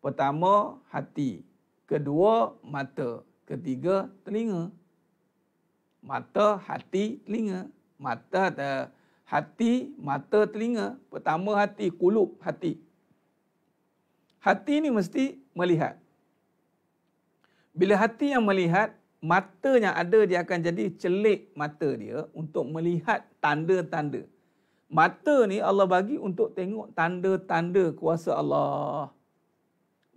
Speaker 2: Pertama, hati. Kedua, mata. Ketiga, telinga. Mata, hati, telinga. Mata, ada eh, hati, mata, telinga. Pertama, hati. Kulub, hati. Hati ini mesti melihat. Bila hati yang melihat, mata yang ada dia akan jadi celik mata dia untuk melihat tanda-tanda. Mata ni Allah bagi untuk tengok tanda-tanda kuasa Allah.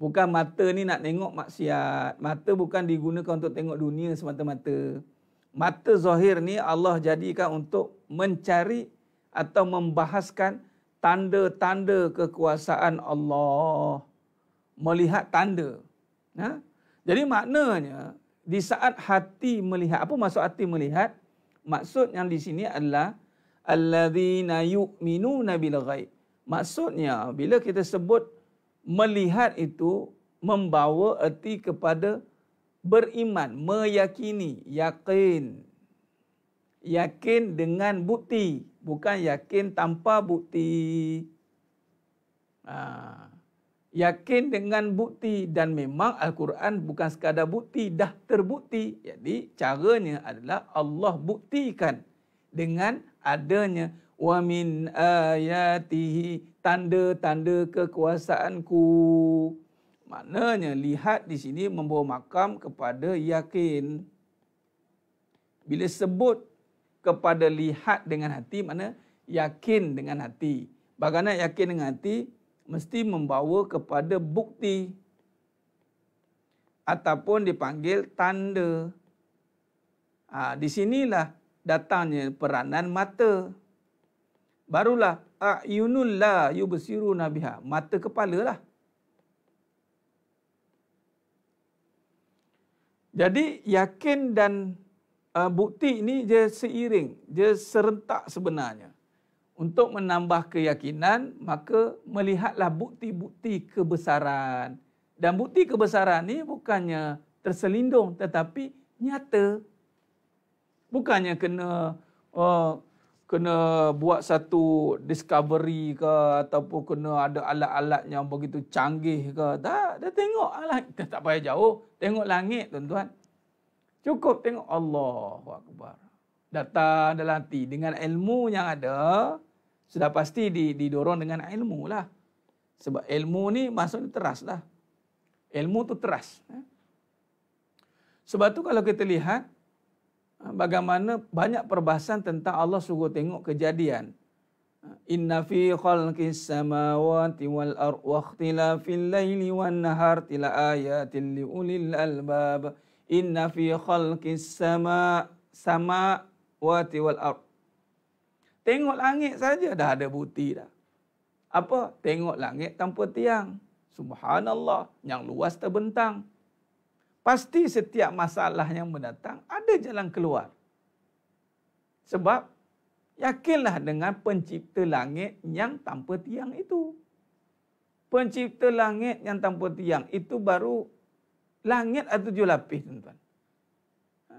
Speaker 2: Bukan mata ni nak tengok maksiat. Mata bukan digunakan untuk tengok dunia semata-mata. Mata zahir ni Allah jadikan untuk mencari atau membahaskan tanda-tanda kekuasaan Allah. Melihat tanda. Ha? Jadi maknanya, di saat hati melihat, apa maksud hati melihat? Maksud yang di sini adalah, Alladhina yu'minu nabil ghaib. Maksudnya, bila kita sebut, melihat itu membawa erti kepada beriman, meyakini, yakin. Yakin dengan bukti, bukan yakin tanpa bukti. Ha. Yakin dengan bukti dan memang Al-Quran bukan sekadar bukti, dah terbukti. Jadi caranya adalah Allah buktikan dengan adanya wa min ayatihi tanda-tanda kekuasaanku. Maknanya lihat di sini membawa makam kepada yakin. Bila sebut kepada lihat dengan hati, mana yakin dengan hati. Bagaimana yakin dengan hati? Mesti membawa kepada bukti. Ataupun dipanggil tanda. Ha, di sinilah datangnya peranan mata. Barulah a'yunul la yubsiru nabiha. Mata kepala lah. Jadi yakin dan uh, bukti ini dia seiring, dia serentak sebenarnya. Untuk menambah keyakinan, maka melihatlah bukti-bukti kebesaran. Dan bukti kebesaran ini bukannya terselindung tetapi nyata. Bukannya kena uh, kena buat satu discovery ke ataupun kena ada alat-alat yang begitu canggih ke tak dia tengok lah kita tak payah jauh tengok langit tuan-tuan cukup tengok Allahu akbar datang dalam hati dengan ilmu yang ada sudah pasti didorong dengan ilmu lah sebab ilmu ni maksudnya teras lah ilmu tu teras eh. sebab tu kalau kita lihat bagaimana banyak perbahasan tentang Allah suruh tengok kejadian. Inna fi khalqis samawati wal ardi wa ikhtilafil laili wan nahar til ayatin li ulil albab. Inna fi khalqis sama sama samawati tiwal ardi. Tengok langit saja dah ada bukti dah. Apa? Tengok langit tanpa tiang. Subhanallah, yang luas terbentang. Pasti setiap masalah yang mendatang ada jalan keluar. Sebab yakinlah dengan pencipta langit yang tanpa tiang itu. Pencipta langit yang tanpa tiang itu baru langit ada tujuh lapis tuan-tuan. Ha?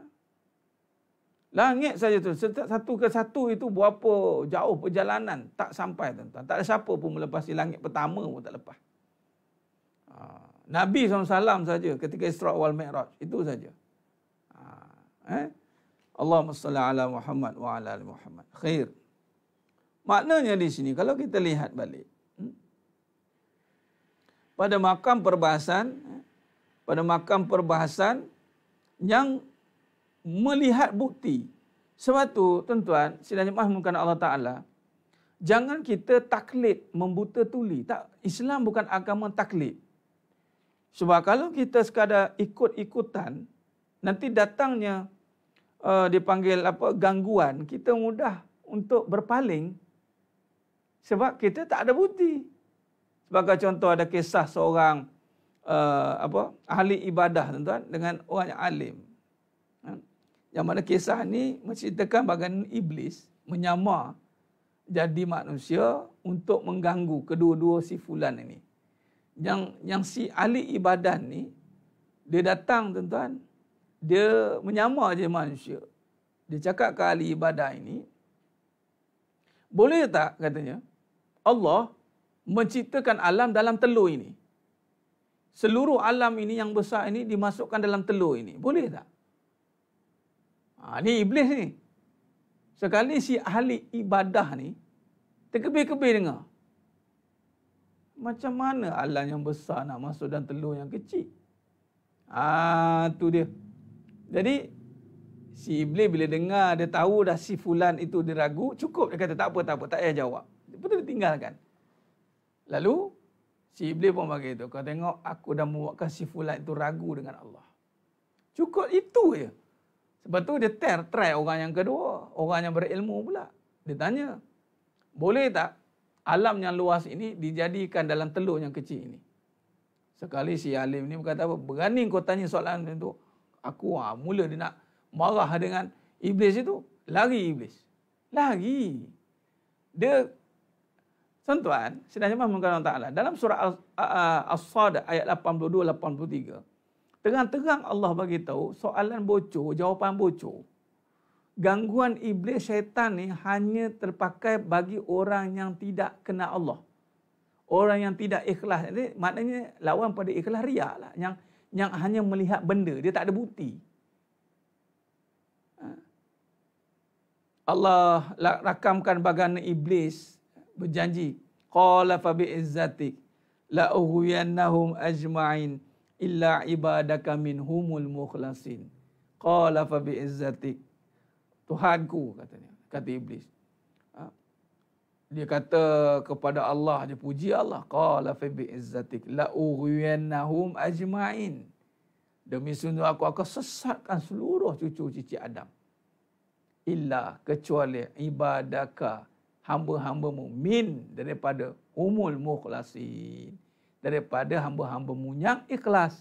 Speaker 2: Langit saja tu, satu ke satu itu berapa jauh perjalanan, tak sampai tuan-tuan. Tak ada siapa pun melepasi langit pertama pun tak lepas. Haa. Nabi SAW saja ketika Isra' wal Mi'raj. Itu saja. Ha, eh? Allahumma salli ala Muhammad wa ala ala Muhammad. Khair. Maknanya di sini, kalau kita lihat balik. Hmm? Pada makam perbahasan, eh? pada makam perbahasan yang melihat bukti. Sebab itu, tuan-tuan, silahkan mahmumkan Allah Ta'ala. Jangan kita taklid membuta tuli. Tak, Islam bukan agama taklid. Sebab kalau kita sekadar ikut-ikutan, nanti datangnya uh, dipanggil apa gangguan, kita mudah untuk berpaling sebab kita tak ada bukti. Sebagai contoh ada kisah seorang uh, apa ahli ibadah tuan-tuan dengan orang yang alim. Ha? Yang mana kisah ni menceritakan bagaimana iblis menyamar jadi manusia untuk mengganggu kedua-dua si fulan ini yang yang si ahli ibadah ni dia datang tuan-tuan dia menyamar je manusia dia cakap ke ahli ibadah ini boleh tak katanya Allah menciptakan alam dalam telur ini seluruh alam ini yang besar ini dimasukkan dalam telur ini boleh tak ha, ini iblis ni sekali si ahli ibadah ni terkebir-kebir dengar macam mana alam yang besar nak masuk dan telur yang kecil? Ah tu dia. Jadi si iblis bila dengar dia tahu dah si fulan itu dia ragu, cukup dia kata tak apa tak apa tak payah jawab. Lepas tu dia tinggalkan. Lalu si iblis pun bagi itu, kau tengok aku dah membuatkan si fulan itu ragu dengan Allah. Cukup itu je. Sebab tu dia ter try orang yang kedua, orang yang berilmu pula. Dia tanya, boleh tak alam yang luas ini dijadikan dalam telur yang kecil ini. Sekali si Alim ni berkata apa? Berani kau tanya soalan macam tu? Aku ha, mula dia nak marah dengan iblis itu. Lari iblis. Lari. Dia Tuan-tuan, sedang jemaah Allah Ta'ala, dalam surah As-Sad ayat 82-83, terang-terang Allah bagi tahu soalan bocor, jawapan bocor gangguan iblis syaitan ni hanya terpakai bagi orang yang tidak kenal Allah. Orang yang tidak ikhlas. Jadi, maknanya lawan pada ikhlas riak lah. Yang, yang hanya melihat benda. Dia tak ada bukti. Ha. Allah rakamkan bagaimana iblis berjanji. Qala fa bi'izzati la uhyannahum ajma'in illa ibadaka minhumul mukhlasin. Qala fa bi'izzatik Tuhanku katanya. Kata Iblis. Ha? Dia kata kepada Allah. Dia puji Allah. Qala fi bi'izzatik la'uriyannahum ajma'in. Demi sungguh aku akan sesatkan seluruh cucu cicit Adam. Illa kecuali ibadaka hamba-hamba mu'min daripada umul mukhlasin. Daripada hamba-hamba mu'min yang ikhlas.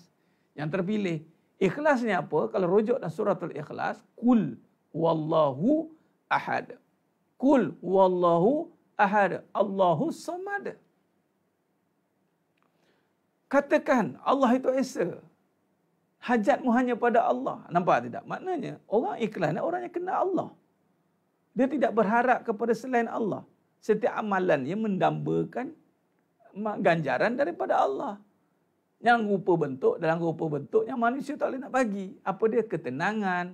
Speaker 2: Yang terpilih. Ikhlasnya apa? Kalau rujuk dalam suratul ikhlas Kul wallahu ahad. Kul wallahu ahad. Allahu samad. Katakan Allah itu Esa. Hajatmu hanya pada Allah. Nampak tidak? Maknanya orang ikhlas ni orang yang kenal Allah. Dia tidak berharap kepada selain Allah. Setiap amalan yang mendambakan ganjaran daripada Allah. Yang rupa bentuk dalam rupa bentuk yang manusia tak boleh nak bagi. Apa dia? Ketenangan,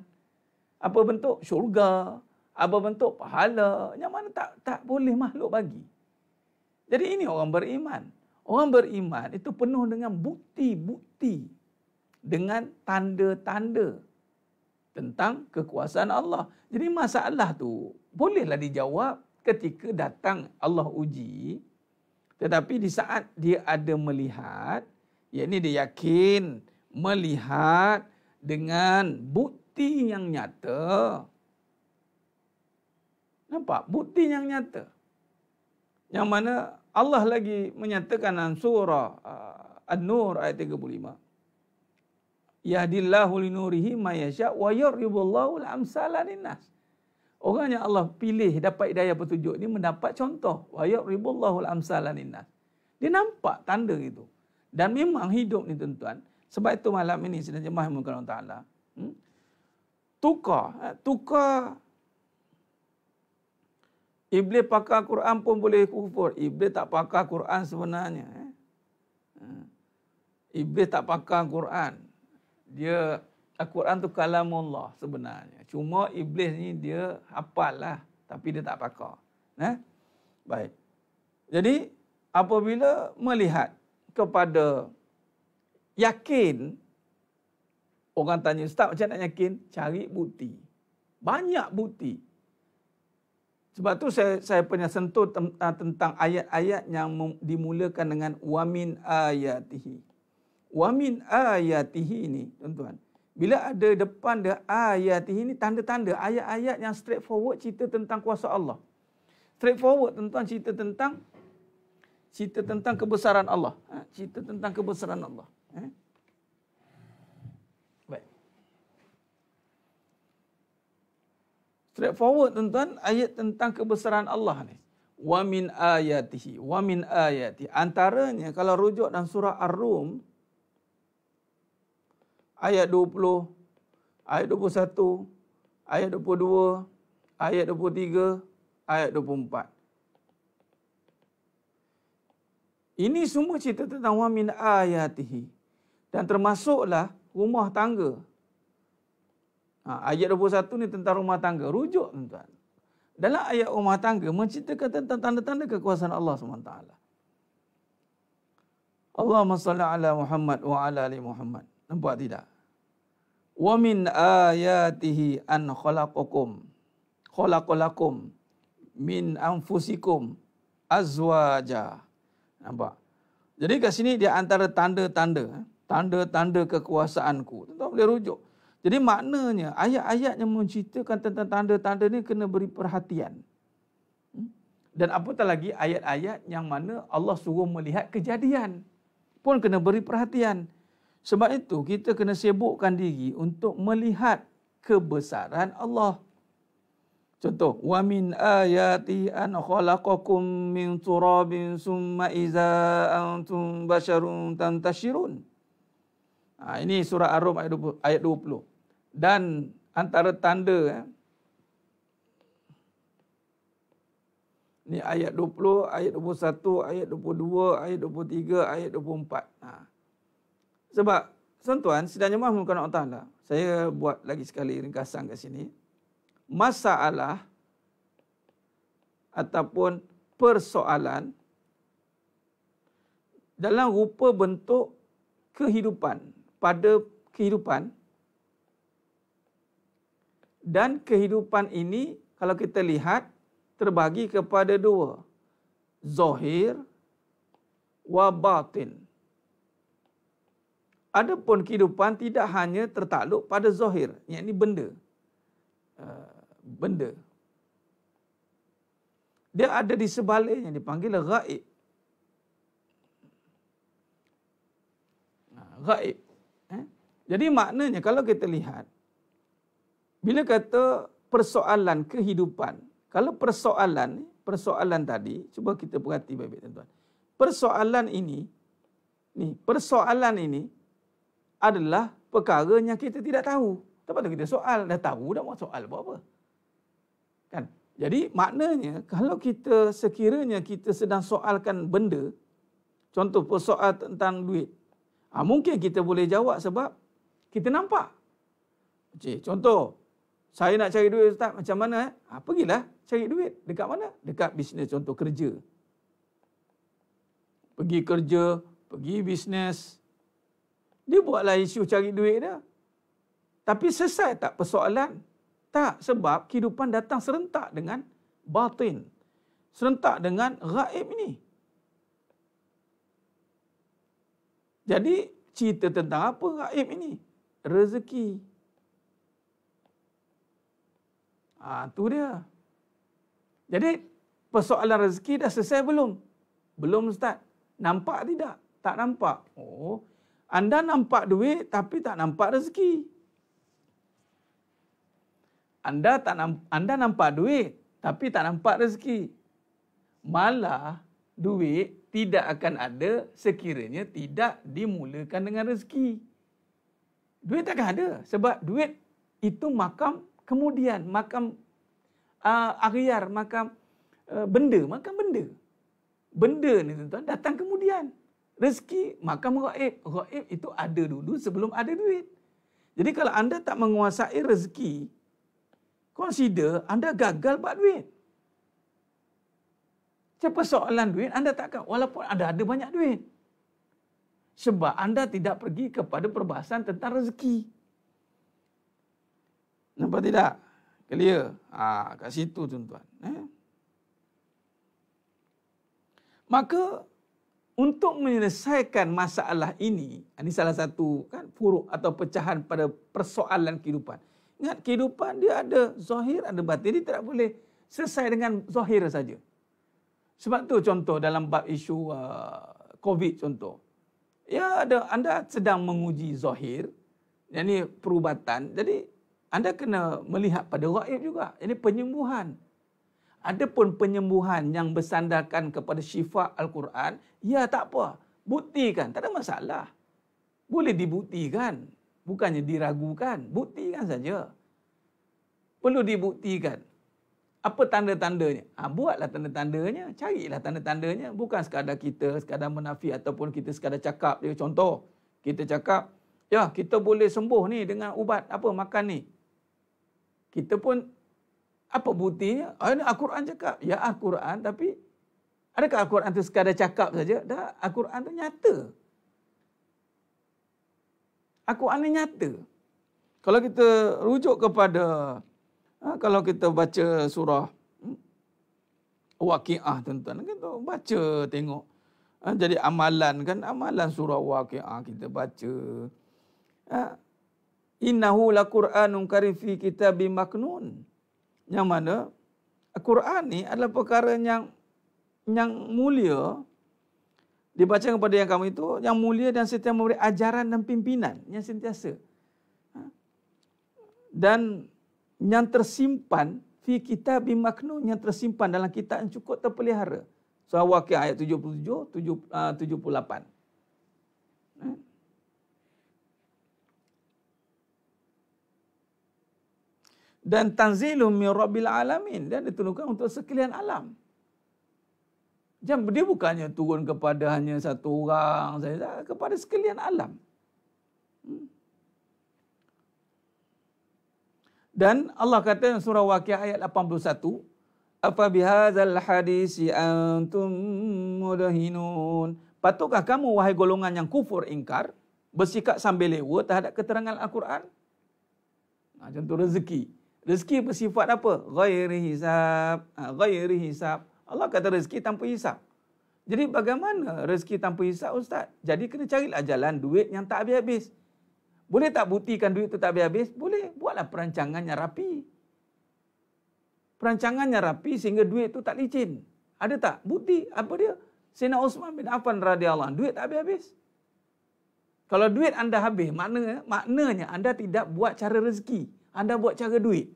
Speaker 2: apa bentuk syurga, apa bentuk pahala, yang mana tak tak boleh makhluk bagi. Jadi ini orang beriman. Orang beriman itu penuh dengan bukti-bukti dengan tanda-tanda tentang kekuasaan Allah. Jadi masalah tu bolehlah dijawab ketika datang Allah uji. Tetapi di saat dia ada melihat, yakni dia yakin melihat dengan bukti bukti yang nyata. Nampak? Bukti yang nyata. Yang mana Allah lagi menyatakan dalam surah uh, An-Nur ayat 35. Yahdillahu linurihi mayasya wa yuribullahu al-amsala linnas. Orang yang Allah pilih dapat hidayah petunjuk ni mendapat contoh. Wa yuribullahu al-amsala linnas. Dia nampak tanda itu. Dan memang hidup ni tuan-tuan. Sebab itu malam ini sedang jemaah Muka Allah Ta'ala. Hmm? tukar ha, tukar iblis pakai Quran pun boleh kufur iblis tak pakai Quran sebenarnya eh. ha. iblis tak pakai Quran dia Al-Quran tu Allah sebenarnya cuma iblis ni dia hafal lah tapi dia tak pakai eh ha. baik jadi apabila melihat kepada yakin Orang tanya, Ustaz macam nak yakin? Cari bukti. Banyak bukti. Sebab tu saya, saya punya sentuh ah, tentang ayat-ayat yang dimulakan dengan wamin ayatihi. Wamin ayatihi ni, tuan-tuan. Bila ada depan dia ayatihi ini, tanda-tanda ayat-ayat yang straight forward cerita tentang kuasa Allah. Straightforward tuan-tuan cerita tentang cerita tentang kebesaran Allah. Ha? Cerita tentang kebesaran Allah. Ha? Straightforward tuan-tuan ayat tentang kebesaran Allah ni. Wa min ayatihi wa min ayati. Antaranya kalau rujuk dalam surah Ar-Rum ayat 20, ayat 21, ayat 22, ayat 23, ayat 24. Ini semua cerita tentang wa min ayatihi. Dan termasuklah rumah tangga Ha, ayat 21 ni tentang rumah tangga. Rujuk tuan-tuan. Dalam ayat rumah tangga menceritakan tentang tanda-tanda kekuasaan Allah SWT. Allahumma salli ala Muhammad wa ala ali Muhammad. Nampak tidak? Wa min ayatihi an khalaqukum, khalaqalakum min anfusikum azwaja. Nampak? Jadi kat sini dia antara tanda-tanda, tanda-tanda kekuasaanku. Tentu boleh rujuk. Jadi maknanya ayat-ayat yang menceritakan tentang tanda-tanda ni kena beri perhatian. Hmm? Dan apa tak lagi ayat-ayat yang mana Allah suruh melihat kejadian pun kena beri perhatian. Sebab itu kita kena sibukkan diri untuk melihat kebesaran Allah. Contoh, wa min ayati an khalaqakum min turabin summa idza antum basharun tantashirun. Ha, ini surah Ar-Rum ayat 20 dan antara tanda eh, ni ayat 20 ayat 21 ayat 22 ayat 23 ayat 24 ha. sebab tuan-tuan sedang jemaah mengenai Allah Ta'ala saya buat lagi sekali ringkasan kat sini masalah ataupun persoalan dalam rupa bentuk kehidupan pada kehidupan dan kehidupan ini kalau kita lihat terbagi kepada dua zahir wa batin adapun kehidupan tidak hanya tertakluk pada zahir Ini benda eh, benda dia ada di sebaliknya dipanggil ghaib ghaib eh? jadi maknanya kalau kita lihat bila kata persoalan kehidupan, kalau persoalan persoalan tadi, cuba kita perhati baik-baik tuan-tuan. Persoalan ini, ni persoalan ini adalah perkara yang kita tidak tahu. Tapi kita soal, dah tahu dah buat soal buat apa. Kan? Jadi maknanya kalau kita sekiranya kita sedang soalkan benda, contoh persoalan tentang duit, ha, mungkin kita boleh jawab sebab kita nampak. Cik, contoh, saya nak cari duit ustaz macam mana eh? Ha, pergilah cari duit dekat mana? Dekat bisnes contoh kerja. Pergi kerja, pergi bisnes. Dia buatlah isu cari duit dia. Tapi selesai tak persoalan? Tak sebab kehidupan datang serentak dengan batin. Serentak dengan gaib ini. Jadi cerita tentang apa gaib ini? Rezeki. Rezeki. Ha, tu dia. Jadi persoalan rezeki dah selesai belum? Belum Ustaz. Nampak tidak? Tak nampak. Oh, anda nampak duit tapi tak nampak rezeki. Anda tak nampak, anda nampak duit tapi tak nampak rezeki. Malah duit tidak akan ada sekiranya tidak dimulakan dengan rezeki. Duit takkan ada sebab duit itu makam Kemudian makam uh, ah, agyar, makam uh, benda, makam benda. Benda ni tuan-tuan datang kemudian. Rezeki makam ghaib. Ghaib itu ada dulu sebelum ada duit. Jadi kalau anda tak menguasai rezeki, consider anda gagal buat duit. Macam soalan duit, anda takkan walaupun anda ada banyak duit. Sebab anda tidak pergi kepada perbahasan tentang Rezeki. Nampak tidak? Clear? Ha, kat situ tuan-tuan. Eh? Maka untuk menyelesaikan masalah ini, ah, ini salah satu kan puruk atau pecahan pada persoalan kehidupan. Ingat kehidupan dia ada zahir, ada batin. Dia tidak boleh selesai dengan zahir saja. Sebab tu contoh dalam bab isu uh, COVID contoh. Ya ada anda sedang menguji zahir. ini perubatan. Jadi anda kena melihat pada raib juga. Ini penyembuhan. Adapun penyembuhan yang bersandarkan kepada syifa Al-Quran, ya tak apa. Buktikan, tak ada masalah. Boleh dibuktikan, bukannya diragukan. Buktikan saja. Perlu dibuktikan. Apa tanda-tandanya? Ha, buatlah tanda-tandanya, carilah tanda-tandanya. Bukan sekadar kita, sekadar menafi ataupun kita sekadar cakap. Contoh, kita cakap, ya kita boleh sembuh ni dengan ubat apa makan ni kita pun apa buktinya? Oh, ini Al-Quran cakap. Ya Al-Quran tapi adakah Al-Quran itu sekadar cakap saja? Dah Al-Quran itu nyata. Al-Quran ini nyata. Kalau kita rujuk kepada ah, kalau kita baca surah hmm, Waqi'ah tuan-tuan kan baca tengok ah, jadi amalan kan amalan surah Waqi'ah kita baca innahu laquranun karim fi kitabi maknun yang mana Al-Quran ni adalah perkara yang yang mulia dibaca kepada yang kamu itu yang mulia dan sentiasa memberi ajaran dan pimpinan yang sentiasa ha? dan yang tersimpan fi kitab maknun yang tersimpan dalam kitab yang cukup terpelihara surah so, waqiah ayat 77 78 dan tanzilum min rabbil alamin dan diturunkan untuk sekalian alam dia bukannya turun kepada hanya satu orang saja kepada sekalian alam hmm. dan Allah kata dalam surah waqiah ayat 81 apa bihadzal hadisi antum mudahinun patutkah kamu wahai golongan yang kufur ingkar bersikap sambil lewa terhadap keterangan al-Quran nah, contoh rezeki Rezeki bersifat apa? Ghairi hisab. Ha, ghairi hisab. Allah kata rezeki tanpa hisab. Jadi bagaimana rezeki tanpa hisab Ustaz? Jadi kena carilah jalan duit yang tak habis-habis. Boleh tak buktikan duit itu tak habis-habis? Boleh. Buatlah perancangan yang rapi. Perancangan yang rapi sehingga duit itu tak licin. Ada tak? Bukti apa dia? Sina Osman bin Affan radhiyallahu Duit tak habis-habis. Kalau duit anda habis, maknanya, maknanya anda tidak buat cara rezeki. Anda buat cara duit.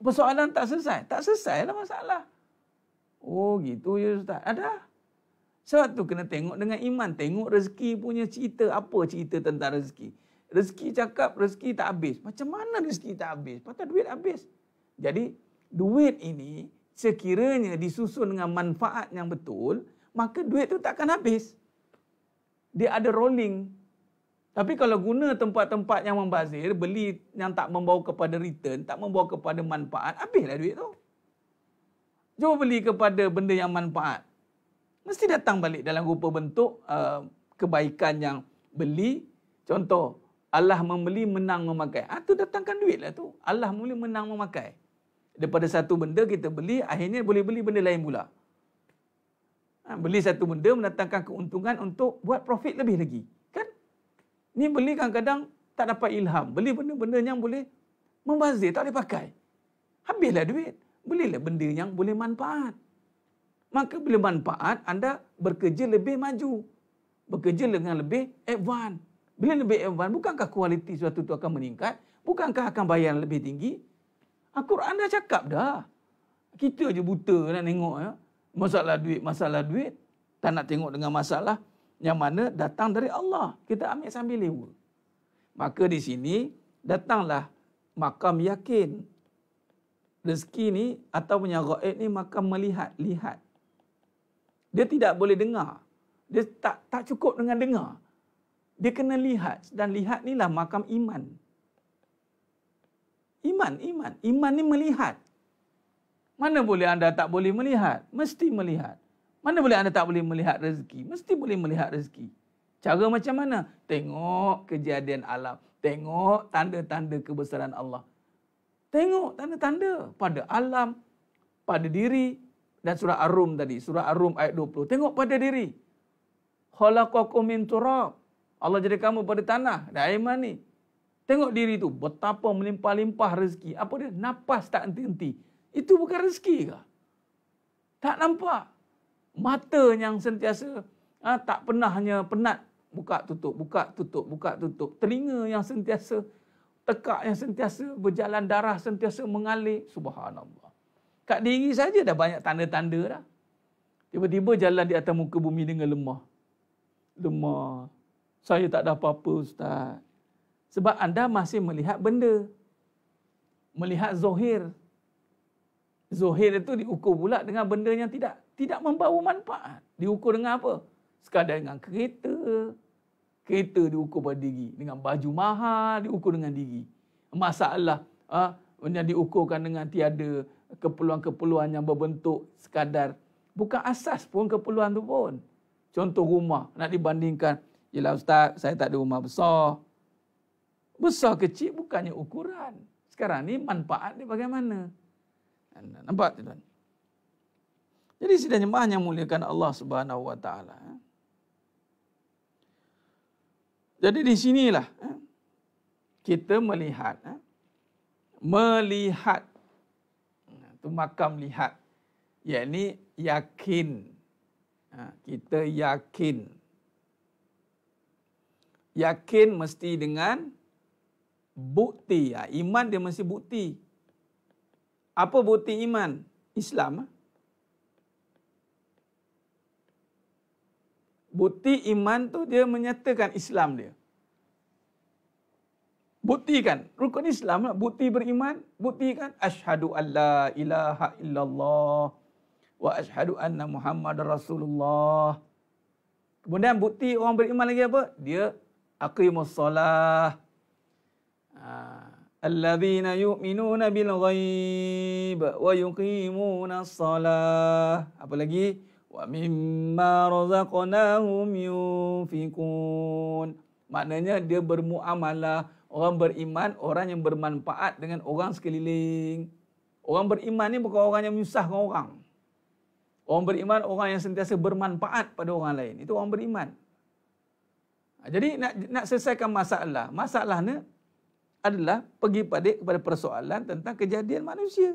Speaker 2: Persoalan tak selesai. Tak selesai lah masalah. Oh gitu ya Ustaz. Ada. Sebab tu kena tengok dengan iman. Tengok rezeki punya cerita. Apa cerita tentang rezeki. Rezeki cakap rezeki tak habis. Macam mana rezeki tak habis? Patut duit habis. Jadi duit ini sekiranya disusun dengan manfaat yang betul. Maka duit tu takkan habis. Dia ada rolling. Tapi kalau guna tempat-tempat yang membazir, beli yang tak membawa kepada return, tak membawa kepada manfaat, habislah duit tu. Cuba beli kepada benda yang manfaat. Mesti datang balik dalam rupa bentuk uh, kebaikan yang beli. Contoh, Allah membeli menang memakai. Ah, tu datangkan duitlah tu. Allah membeli menang memakai. Daripada satu benda kita beli, akhirnya boleh beli benda lain pula. Ha, beli satu benda mendatangkan keuntungan untuk buat profit lebih lagi. Ni beli kan kadang tak dapat ilham. Beli benda-benda yang boleh membazir, tak boleh pakai. Habislah duit. Belilah benda yang boleh manfaat. Maka bila manfaat, anda bekerja lebih maju. Bekerja dengan lebih advance. Bila lebih advance, bukankah kualiti suatu itu akan meningkat? Bukankah akan bayar lebih tinggi? Al-Quran ah, dah cakap dah. Kita je buta nak tengok. Ya. Masalah duit, masalah duit. Tak nak tengok dengan masalah yang mana datang dari Allah. Kita ambil sambil lewa. Maka di sini datanglah makam yakin. Rezeki ni atau punya ra'id ni makam melihat, lihat. Dia tidak boleh dengar. Dia tak tak cukup dengan dengar. Dia kena lihat dan lihat inilah makam iman. Iman, iman. Iman ni melihat. Mana boleh anda tak boleh melihat? Mesti melihat. Mana boleh anda tak boleh melihat rezeki? Mesti boleh melihat rezeki. Cara macam mana? Tengok kejadian alam. Tengok tanda-tanda kebesaran Allah. Tengok tanda-tanda pada alam, pada diri dan surah Ar-Rum tadi. Surah Ar-Rum ayat 20. Tengok pada diri. Khalaqakum min turab. Allah jadi kamu pada tanah. Daiman ni. Tengok diri tu betapa melimpah-limpah rezeki. Apa dia? Napas tak henti-henti. Itu bukan rezeki ke? Tak nampak mata yang sentiasa ha, tak pernahnya penat buka tutup buka tutup buka tutup telinga yang sentiasa tekak yang sentiasa berjalan darah sentiasa mengalir subhanallah kat diri saja dah banyak tanda-tanda dah tiba-tiba jalan di atas muka bumi dengan lemah lemah saya tak ada apa-apa ustaz sebab anda masih melihat benda melihat zahir zahir itu diukur pula dengan benda yang tidak tidak membawa manfaat. Diukur dengan apa? Sekadar dengan kereta. Kereta diukur pada diri. Dengan baju mahal diukur dengan diri. Masalah ha, yang diukurkan dengan tiada keperluan-keperluan yang berbentuk sekadar. Bukan asas pun keperluan tu pun. Contoh rumah. Nak dibandingkan. Yelah Ustaz, saya tak ada rumah besar. Besar kecil bukannya ukuran. Sekarang ni manfaat dia bagaimana? Nampak tu tuan? Jadi sidang jemaah yang muliakan Allah Subhanahu wa taala. Eh. Jadi di sinilah eh, kita melihat eh, melihat tu makam lihat yakni yakin ha, kita yakin yakin mesti dengan bukti ha, iman dia mesti bukti apa bukti iman Islam Bukti iman tu dia menyatakan Islam dia. Buktikan. Rukun Islam lah. Bukti beriman. Buktikan. Ashadu an la ilaha illallah. Wa ashadu anna Muhammad Rasulullah. Kemudian bukti orang beriman lagi apa? Dia aqimus salah. Alladzina yu'minuna bil ghaib. Wa yuqimuna salah. Apa lagi? Apa lagi? ومما رزقناهم ينفقون maknanya dia bermuamalah orang beriman orang yang bermanfaat dengan orang sekeliling orang beriman ni bukan orang yang menyusahkan orang orang beriman orang yang sentiasa bermanfaat pada orang lain itu orang beriman ha, jadi nak nak selesaikan masalah masalahnya adalah pergi pada kepada persoalan tentang kejadian manusia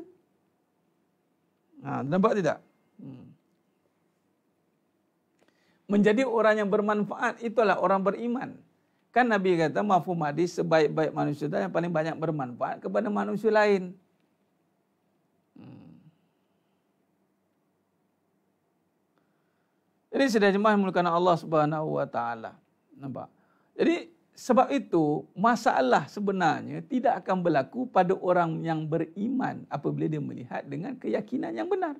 Speaker 2: ha, nampak tidak menjadi orang yang bermanfaat itulah orang beriman. Kan Nabi kata mafhum hadis sebaik-baik manusia itu yang paling banyak bermanfaat kepada manusia lain. Hmm. Jadi sudah jemaah mulakan Allah Subhanahu wa taala. Nampak. Jadi sebab itu masalah sebenarnya tidak akan berlaku pada orang yang beriman apabila dia melihat dengan keyakinan yang benar.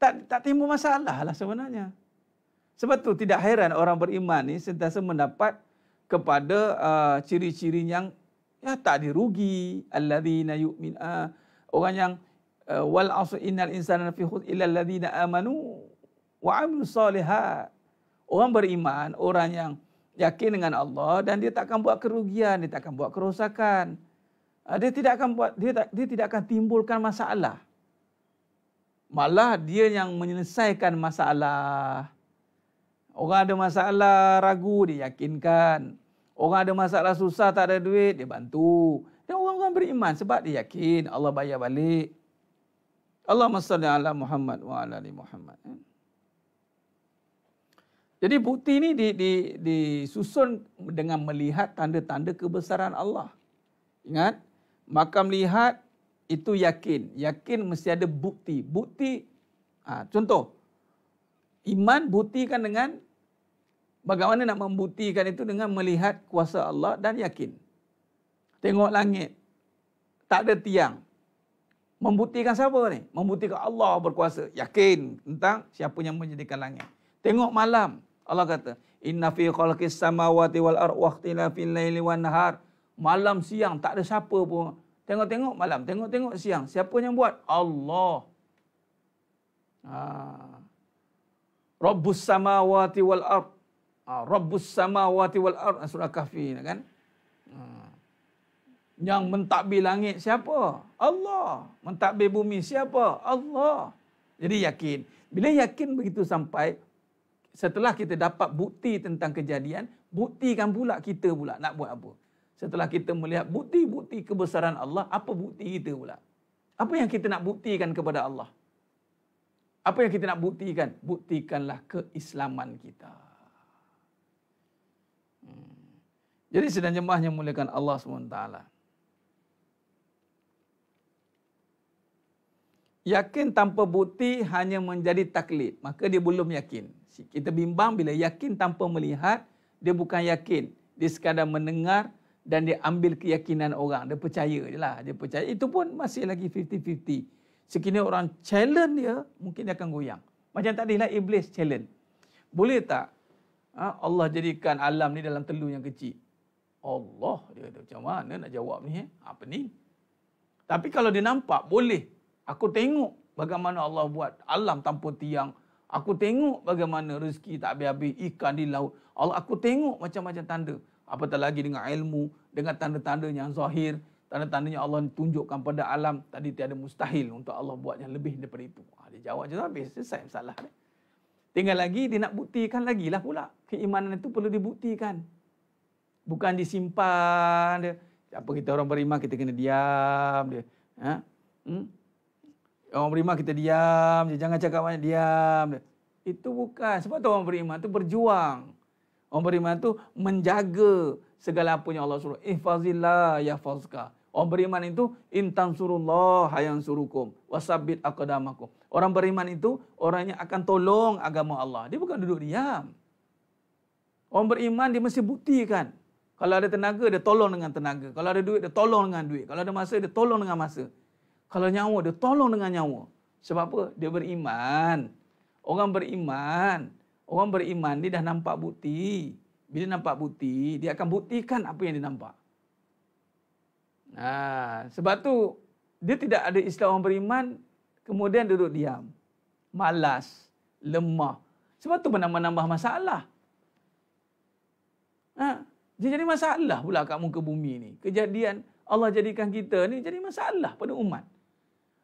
Speaker 2: Tak tak timbul masalah lah sebenarnya. Sebab tu tidak heran orang beriman ni sentiasa mendapat kepada uh, ciri-ciri yang ya tak dirugi alladzina yu'min uh, orang yang uh, wal asu innal insana fi khus illa alladzina amanu wa amilu salihat orang beriman orang yang yakin dengan Allah dan dia tak akan buat kerugian dia tak akan buat kerosakan uh, dia tidak akan buat dia tak, dia tidak akan timbulkan masalah malah dia yang menyelesaikan masalah Orang ada masalah ragu, dia yakinkan. Orang ada masalah susah, tak ada duit, dia bantu. Dan orang-orang beriman sebab dia yakin Allah bayar balik. Allah salli ala Muhammad wa ala ali Muhammad. Jadi bukti ini di, di, disusun dengan melihat tanda-tanda kebesaran Allah. Ingat, maka melihat itu yakin. Yakin mesti ada bukti. Bukti, ha, contoh, Iman buktikan dengan bagaimana nak membuktikan itu dengan melihat kuasa Allah dan yakin. Tengok langit. Tak ada tiang. Membuktikan siapa ni? Membuktikan Allah berkuasa. Yakin tentang siapa yang menjadikan langit. Tengok malam. Allah kata, "Inna fi khalqis samawati wal ardi ikhtilafi al-laili wan nahar." Malam siang tak ada siapa pun. Tengok-tengok malam, tengok-tengok siang. Siapa yang buat? Allah. Ah. Rabbus samawati wal ard. Ah, Rabbus samawati wal ard. Ah, surah Kahfi kan. Ah. Yang mentadbir langit siapa? Allah. Mentadbir bumi siapa? Allah. Jadi yakin. Bila yakin begitu sampai, setelah kita dapat bukti tentang kejadian, buktikan pula kita pula nak buat apa. Setelah kita melihat bukti-bukti kebesaran Allah, apa bukti kita pula? Apa yang kita nak buktikan kepada Allah? Apa yang kita nak buktikan? Buktikanlah keislaman kita. Hmm. Jadi sedang jemaahnya muliakan Allah SWT. Yakin tanpa bukti hanya menjadi taklid. Maka dia belum yakin. Kita bimbang bila yakin tanpa melihat, dia bukan yakin. Dia sekadar mendengar dan dia ambil keyakinan orang. Dia percaya je lah. Dia percaya. Itu pun masih lagi 50-50 sekiranya orang challenge dia, mungkin dia akan goyang. Macam tadi lah iblis challenge. Boleh tak ha, Allah jadikan alam ni dalam telur yang kecil? Allah dia kata macam mana nak jawab ni? Eh? Apa ni? Tapi kalau dia nampak boleh. Aku tengok bagaimana Allah buat alam tanpa tiang. Aku tengok bagaimana rezeki tak habis-habis ikan di laut. Allah aku tengok macam-macam tanda. Apatah lagi dengan ilmu, dengan tanda-tanda yang zahir, tanda-tandanya Allah tunjukkan pada alam tadi tiada mustahil untuk Allah buat yang lebih daripada itu. Ha, dia jawab je habis, selesai masalah. Ni. Tinggal lagi dia nak buktikan lagi lah pula. Keimanan itu perlu dibuktikan. Bukan disimpan dia. Siapa kita orang beriman kita kena diam dia. Ha? Hmm? Orang beriman kita diam dia. Jangan cakap banyak diam dia. Itu bukan. Sebab tu orang beriman itu berjuang. Orang beriman itu menjaga segala apa yang Allah suruh. Ihfazillah yahfazka. Orang beriman itu intan surullah hayang surukum wasabit akadamaku. Orang beriman itu orangnya akan tolong agama Allah. Dia bukan duduk diam. Orang beriman dia mesti buktikan. Kalau ada tenaga dia tolong dengan tenaga. Kalau ada duit dia tolong dengan duit. Kalau ada masa dia tolong dengan masa. Kalau nyawa dia tolong dengan nyawa. Sebab apa? Dia beriman. Orang beriman. Orang beriman dia dah nampak bukti. Bila nampak bukti, dia akan buktikan apa yang dia nampak. Ha, sebab tu dia tidak ada Islam orang beriman kemudian duduk diam. Malas, lemah. Sebab tu menambah-nambah masalah. Ha, dia jadi masalah pula kat muka bumi ni. Kejadian Allah jadikan kita ni jadi masalah pada umat.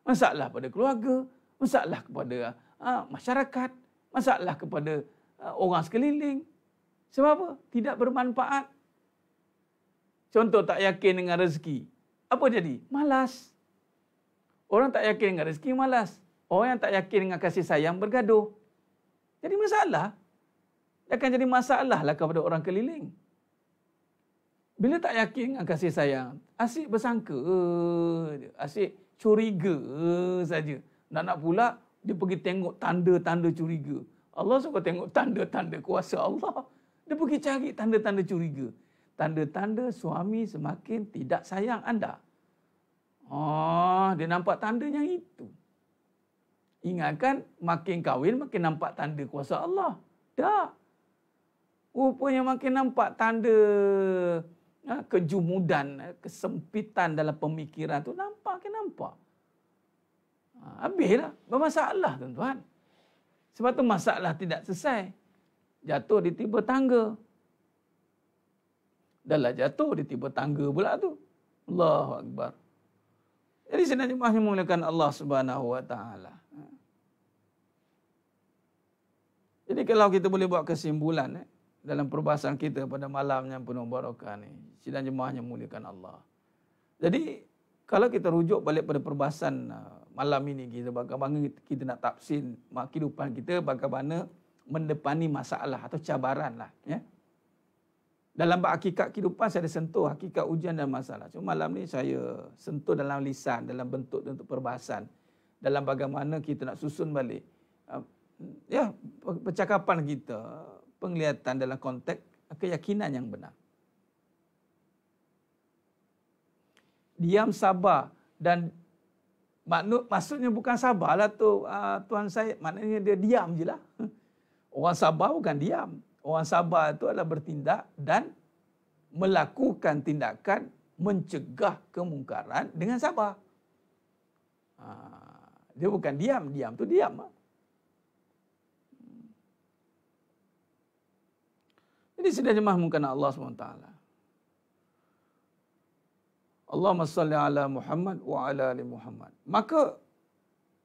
Speaker 2: Masalah pada keluarga, masalah kepada ha, masyarakat, masalah kepada ha, orang sekeliling. Sebab apa? Tidak bermanfaat. Contoh tak yakin dengan rezeki apa jadi? Malas. Orang tak yakin dengan rezeki, malas. Orang yang tak yakin dengan kasih sayang, bergaduh. Jadi masalah. Dia akan jadi masalah lah kepada orang keliling. Bila tak yakin dengan kasih sayang, asyik bersangka. Asyik curiga saja. Nak nak pula, dia pergi tengok tanda-tanda curiga. Allah suka tengok tanda-tanda kuasa Allah. Dia pergi cari tanda-tanda curiga tanda-tanda suami semakin tidak sayang anda. Oh, dia nampak tanda yang itu. Ingatkan makin kahwin makin nampak tanda kuasa Allah. Tak. Rupanya makin nampak tanda ha, kejumudan, kesempitan dalam pemikiran tu nampak ke nampak. Ha, habislah. Bermasalah tuan-tuan. Sebab tu masalah tidak selesai. Jatuh di tiba tangga. Dah lah jatuh, dia tiba tangga pula tu. Allahu Akbar. Jadi sinar jemaah ni memulakan Allah subhanahu wa ta'ala. Jadi kalau kita boleh buat kesimpulan eh, dalam perbahasan kita pada malam yang penuh barakah ni. Sinar jemaah ni memulakan Allah. Jadi kalau kita rujuk balik pada perbahasan uh, malam ini kita bagaimana kita nak tafsir kehidupan kita bagaimana mendepani masalah atau cabaran lah. Ya. Eh? dalam bab hakikat kehidupan saya ada sentuh hakikat ujian dan masalah. Cuma malam ni saya sentuh dalam lisan, dalam bentuk bentuk perbahasan. Dalam bagaimana kita nak susun balik. Ah, ya, percakapan kita, penglihatan dalam konteks keyakinan yang benar. Diam sabar dan maknu, maksudnya bukan sabarlah tu uh, ah, Tuan Syed. Maknanya dia diam je lah. Orang sabar bukan diam orang sabar itu adalah bertindak dan melakukan tindakan mencegah kemungkaran dengan sabar. Ha, dia bukan diam, diam tu diam. Ah. Hmm. Jadi sudah jemaah mungkin Allah SWT. Allahumma salli ala Muhammad wa ala ali Muhammad. Maka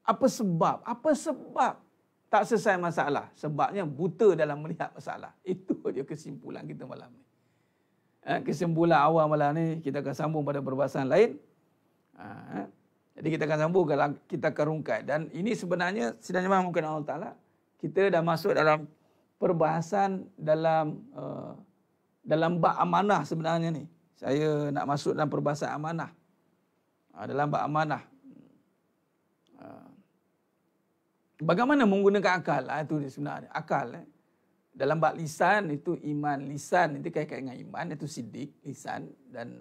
Speaker 2: apa sebab? Apa sebab tak selesai masalah sebabnya buta dalam melihat masalah itu dia kesimpulan kita malam ni eh, kesimpulan awal malam ni kita akan sambung pada perbahasan lain ha, eh. jadi kita akan sambung kalau kita akan rungkai dan ini sebenarnya sidang jemaah mungkin Allah Taala kita dah masuk dalam perbahasan dalam eh, dalam bab amanah sebenarnya ni saya nak masuk dalam perbahasan amanah ha, dalam bab amanah Bagaimana menggunakan akal? Ha, itu sebenarnya. Akal. Eh? Dalam bab lisan itu iman. Lisan itu kait-kait dengan iman. Itu sidik, lisan. Dan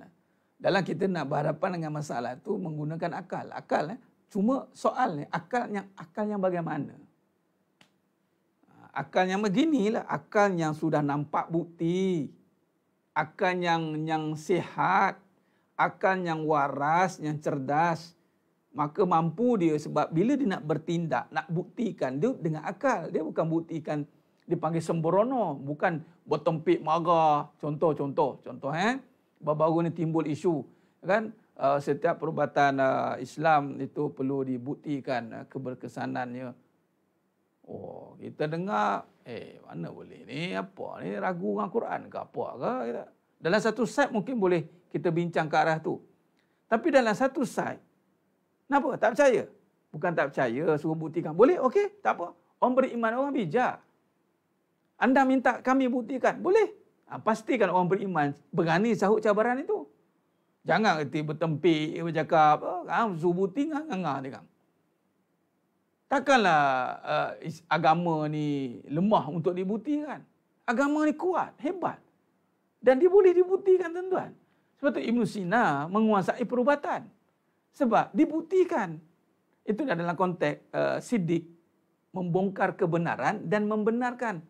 Speaker 2: dalam kita nak berhadapan dengan masalah itu menggunakan akal. Akal. Eh? Cuma soalnya akal yang akal yang bagaimana? Akal yang beginilah. Akal yang sudah nampak bukti. Akal yang yang sihat. Akal yang waras, yang cerdas maka mampu dia sebab bila dia nak bertindak nak buktikan dia dengan akal dia bukan buktikan dipanggil sembrono bukan bertempik marah contoh-contoh contoh eh baru-baru ni timbul isu kan uh, setiap perubatan uh, Islam itu perlu dibuktikan uh, keberkesanannya oh kita dengar eh mana boleh ni apa ni ragu dengan Quran ke apa ke kita. dalam satu side mungkin boleh kita bincang ke arah tu tapi dalam satu side Kenapa? Tak percaya. Bukan tak percaya, suruh buktikan. Boleh? Okey, tak apa. Orang beriman, orang bijak. Anda minta kami buktikan. Boleh. Ha, pastikan orang beriman berani sahut cabaran itu. Jangan kerti bertempik, eh, bercakap, ha, suruh bukti, ngangah dia kan. Takkanlah uh, agama ni lemah untuk dibuktikan. Agama ni kuat, hebat. Dan dia boleh dibuktikan tuan-tuan. Sebab tu Ibn Sina menguasai perubatan. Sebab dibuktikan. Itu dalam konteks uh, sidik membongkar kebenaran dan membenarkan.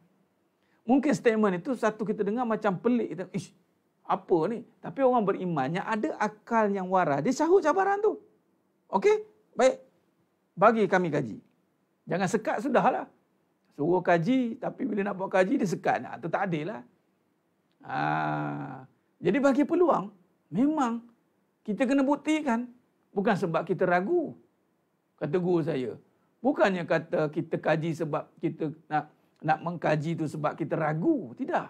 Speaker 2: Mungkin statement itu satu kita dengar macam pelik. Kita, Ish, apa ni? Tapi orang berimannya ada akal yang waras. Dia sahut cabaran tu. Okey? Baik. Bagi kami kaji. Jangan sekat sudahlah. Suruh kaji, tapi bila nak buat kaji, dia sekat. Nah, itu tak adil lah. Ha. Jadi bagi peluang, memang kita kena buktikan. Bukan sebab kita ragu. Kata guru saya. Bukannya kata kita kaji sebab kita nak nak mengkaji itu sebab kita ragu. Tidak.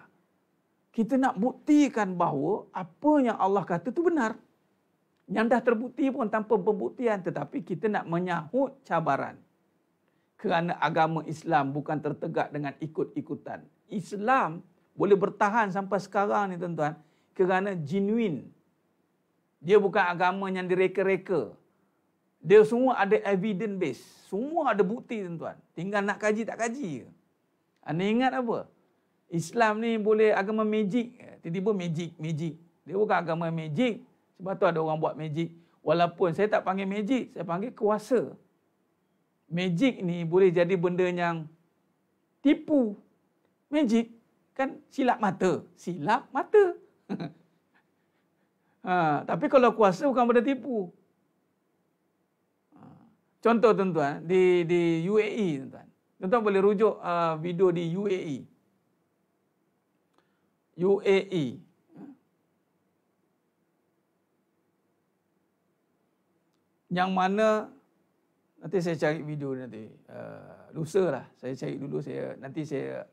Speaker 2: Kita nak buktikan bahawa apa yang Allah kata itu benar. Yang dah terbukti pun tanpa pembuktian. Tetapi kita nak menyahut cabaran. Kerana agama Islam bukan tertegak dengan ikut-ikutan. Islam boleh bertahan sampai sekarang ni tuan-tuan. Kerana genuine dia bukan agama yang direka-reka. Dia semua ada evidence base. Semua ada bukti tuan-tuan. Tinggal nak kaji tak kaji ke. Anda ingat apa? Islam ni boleh agama magic. Tiba-tiba magic, magic. Dia bukan agama magic. Sebab tu ada orang buat magic. Walaupun saya tak panggil magic, saya panggil kuasa. Magic ni boleh jadi benda yang tipu. Magic kan silap mata. Silap mata. Ha, tapi kalau kuasa bukan pada tipu. Ha, contoh tuan-tuan di di UAE tuan-tuan. Tuan-tuan boleh rujuk uh, video di UAE. UAE. Yang mana nanti saya cari video nanti. Uh, lusa lah saya cari dulu saya nanti saya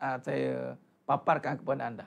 Speaker 2: uh, saya paparkan kepada anda.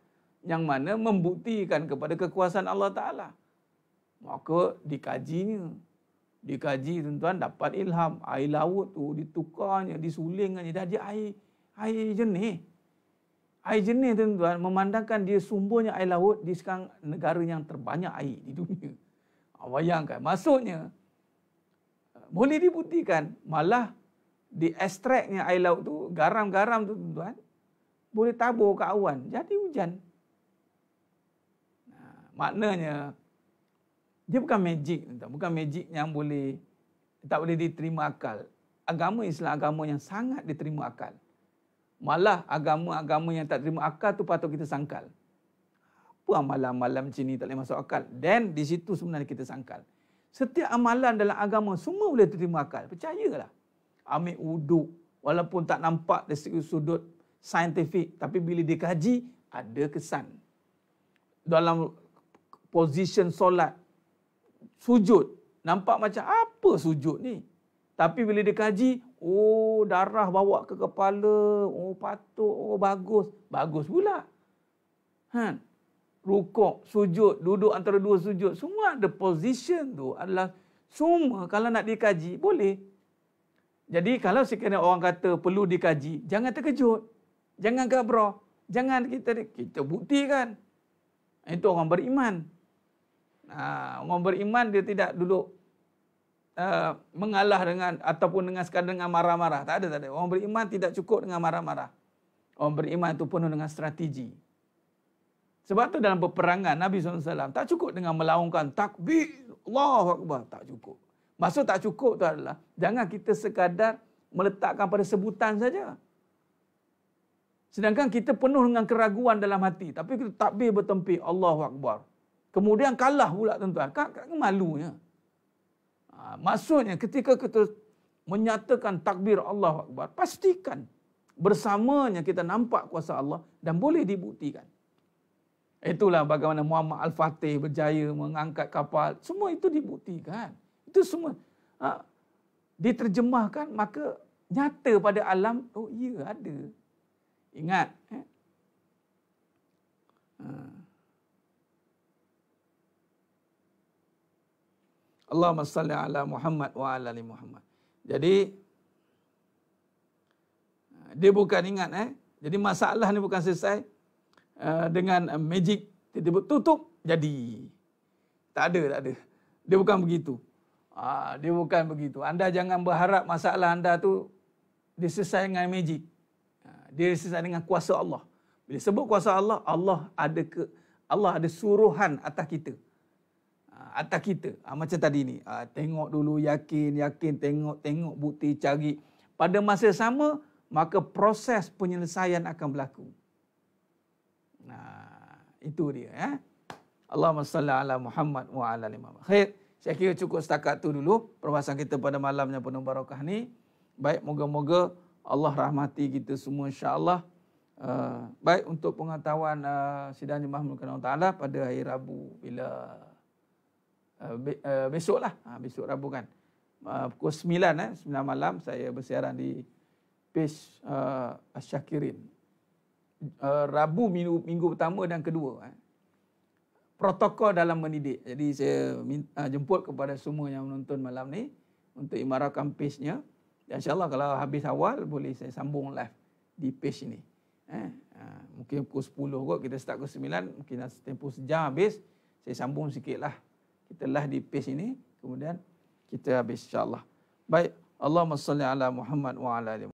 Speaker 2: yang mana membuktikan kepada kekuasaan Allah Ta'ala. Maka dikajinya. Dikaji tuan-tuan dapat ilham. Air laut tu ditukarnya, disulingannya. Dah dia air, air jenis. Air jenis tuan-tuan memandangkan dia sumbernya air laut di sekarang negara yang terbanyak air di dunia. Ah, bayangkan. Maksudnya, boleh dibuktikan malah di ekstraknya air laut tu garam-garam tu tuan-tuan boleh tabur ke awan. Jadi hujan. Maknanya dia bukan magic tuan bukan magic yang boleh tak boleh diterima akal. Agama Islam agama yang sangat diterima akal. Malah agama-agama yang tak terima akal tu patut kita sangkal. Apa amalan-amalan macam ni tak boleh masuk akal? Dan di situ sebenarnya kita sangkal. Setiap amalan dalam agama semua boleh terima akal. Percayalah. Ambil uduk. Walaupun tak nampak dari segi sudut saintifik. Tapi bila dikaji, ada kesan. Dalam position solat sujud nampak macam apa sujud ni tapi bila dia kaji oh darah bawa ke kepala oh patut oh bagus bagus pula kan rukuk sujud duduk antara dua sujud semua ada position tu adalah semua kalau nak dikaji boleh jadi kalau sekiranya orang kata perlu dikaji jangan terkejut jangan gabrah jangan kita kita buktikan itu orang beriman Ha, orang beriman dia tidak duduk uh, mengalah dengan ataupun dengan sekadar dengan marah-marah. Tak ada, tak ada. Orang beriman tidak cukup dengan marah-marah. Orang beriman itu penuh dengan strategi. Sebab tu dalam peperangan Nabi SAW tak cukup dengan melaungkan takbir Allah Akbar. Tak cukup. Maksud tak cukup tu adalah jangan kita sekadar meletakkan pada sebutan saja. Sedangkan kita penuh dengan keraguan dalam hati. Tapi kita takbir bertempi Allah Akbar. Kemudian kalah pula tuan-tuan. Kan, kan, kan malunya. Ha, maksudnya ketika kita menyatakan takbir Allah Akbar, pastikan bersamanya kita nampak kuasa Allah dan boleh dibuktikan. Itulah bagaimana Muhammad Al-Fatih berjaya mengangkat kapal. Semua itu dibuktikan. Itu semua ha, diterjemahkan maka nyata pada alam. Oh iya ada. Ingat. Eh? Hmm. Allahumma salli ala Muhammad wa ala ali Muhammad. Jadi uh, dia bukan ingat eh. Jadi masalah ni bukan selesai uh, dengan uh, magic tiba-tiba tutup jadi. Tak ada, tak ada. Dia bukan begitu. Ah, dia bukan begitu. Anda jangan berharap masalah anda tu diselesaikan dengan magic. Ah, dia diselesaikan dengan kuasa Allah. Bila sebut kuasa Allah, Allah ada ke Allah ada suruhan atas kita atas kita. Ha, macam tadi ni, ha, tengok dulu yakin, yakin, tengok, tengok bukti, cari. Pada masa sama, maka proses penyelesaian akan berlaku. Nah, itu dia. Ya. Allahumma salli ala Muhammad wa ala lima. Khair. Saya kira cukup setakat tu dulu perbahasan kita pada malam yang penuh barakah ni. Baik, moga-moga Allah rahmati kita semua insya-Allah. Uh, baik untuk pengetahuan uh, sidang jemaah mulkan Allah Taala pada hari Rabu bila Ah, ah, ah, besok lah. Ha, besok Rabu kan. Uh, pukul 9 eh, 9 malam saya bersiaran di page uh, Asyakirin. Uh, Rabu minggu, minggu pertama dan kedua. Eh. Protokol dalam mendidik. Jadi saya minta, uh, jemput kepada semua yang menonton malam ni untuk imarahkan page-nya. Dan Allah, kalau habis awal boleh saya sambung live di page ini. Eh. Uh, mungkin pukul 10 kot kita start pukul 9. Mungkin tempoh sejam habis saya sambung sikit lah kita lah di page ini kemudian kita habis insyaallah baik Allahumma salli ala Muhammad wa ala ali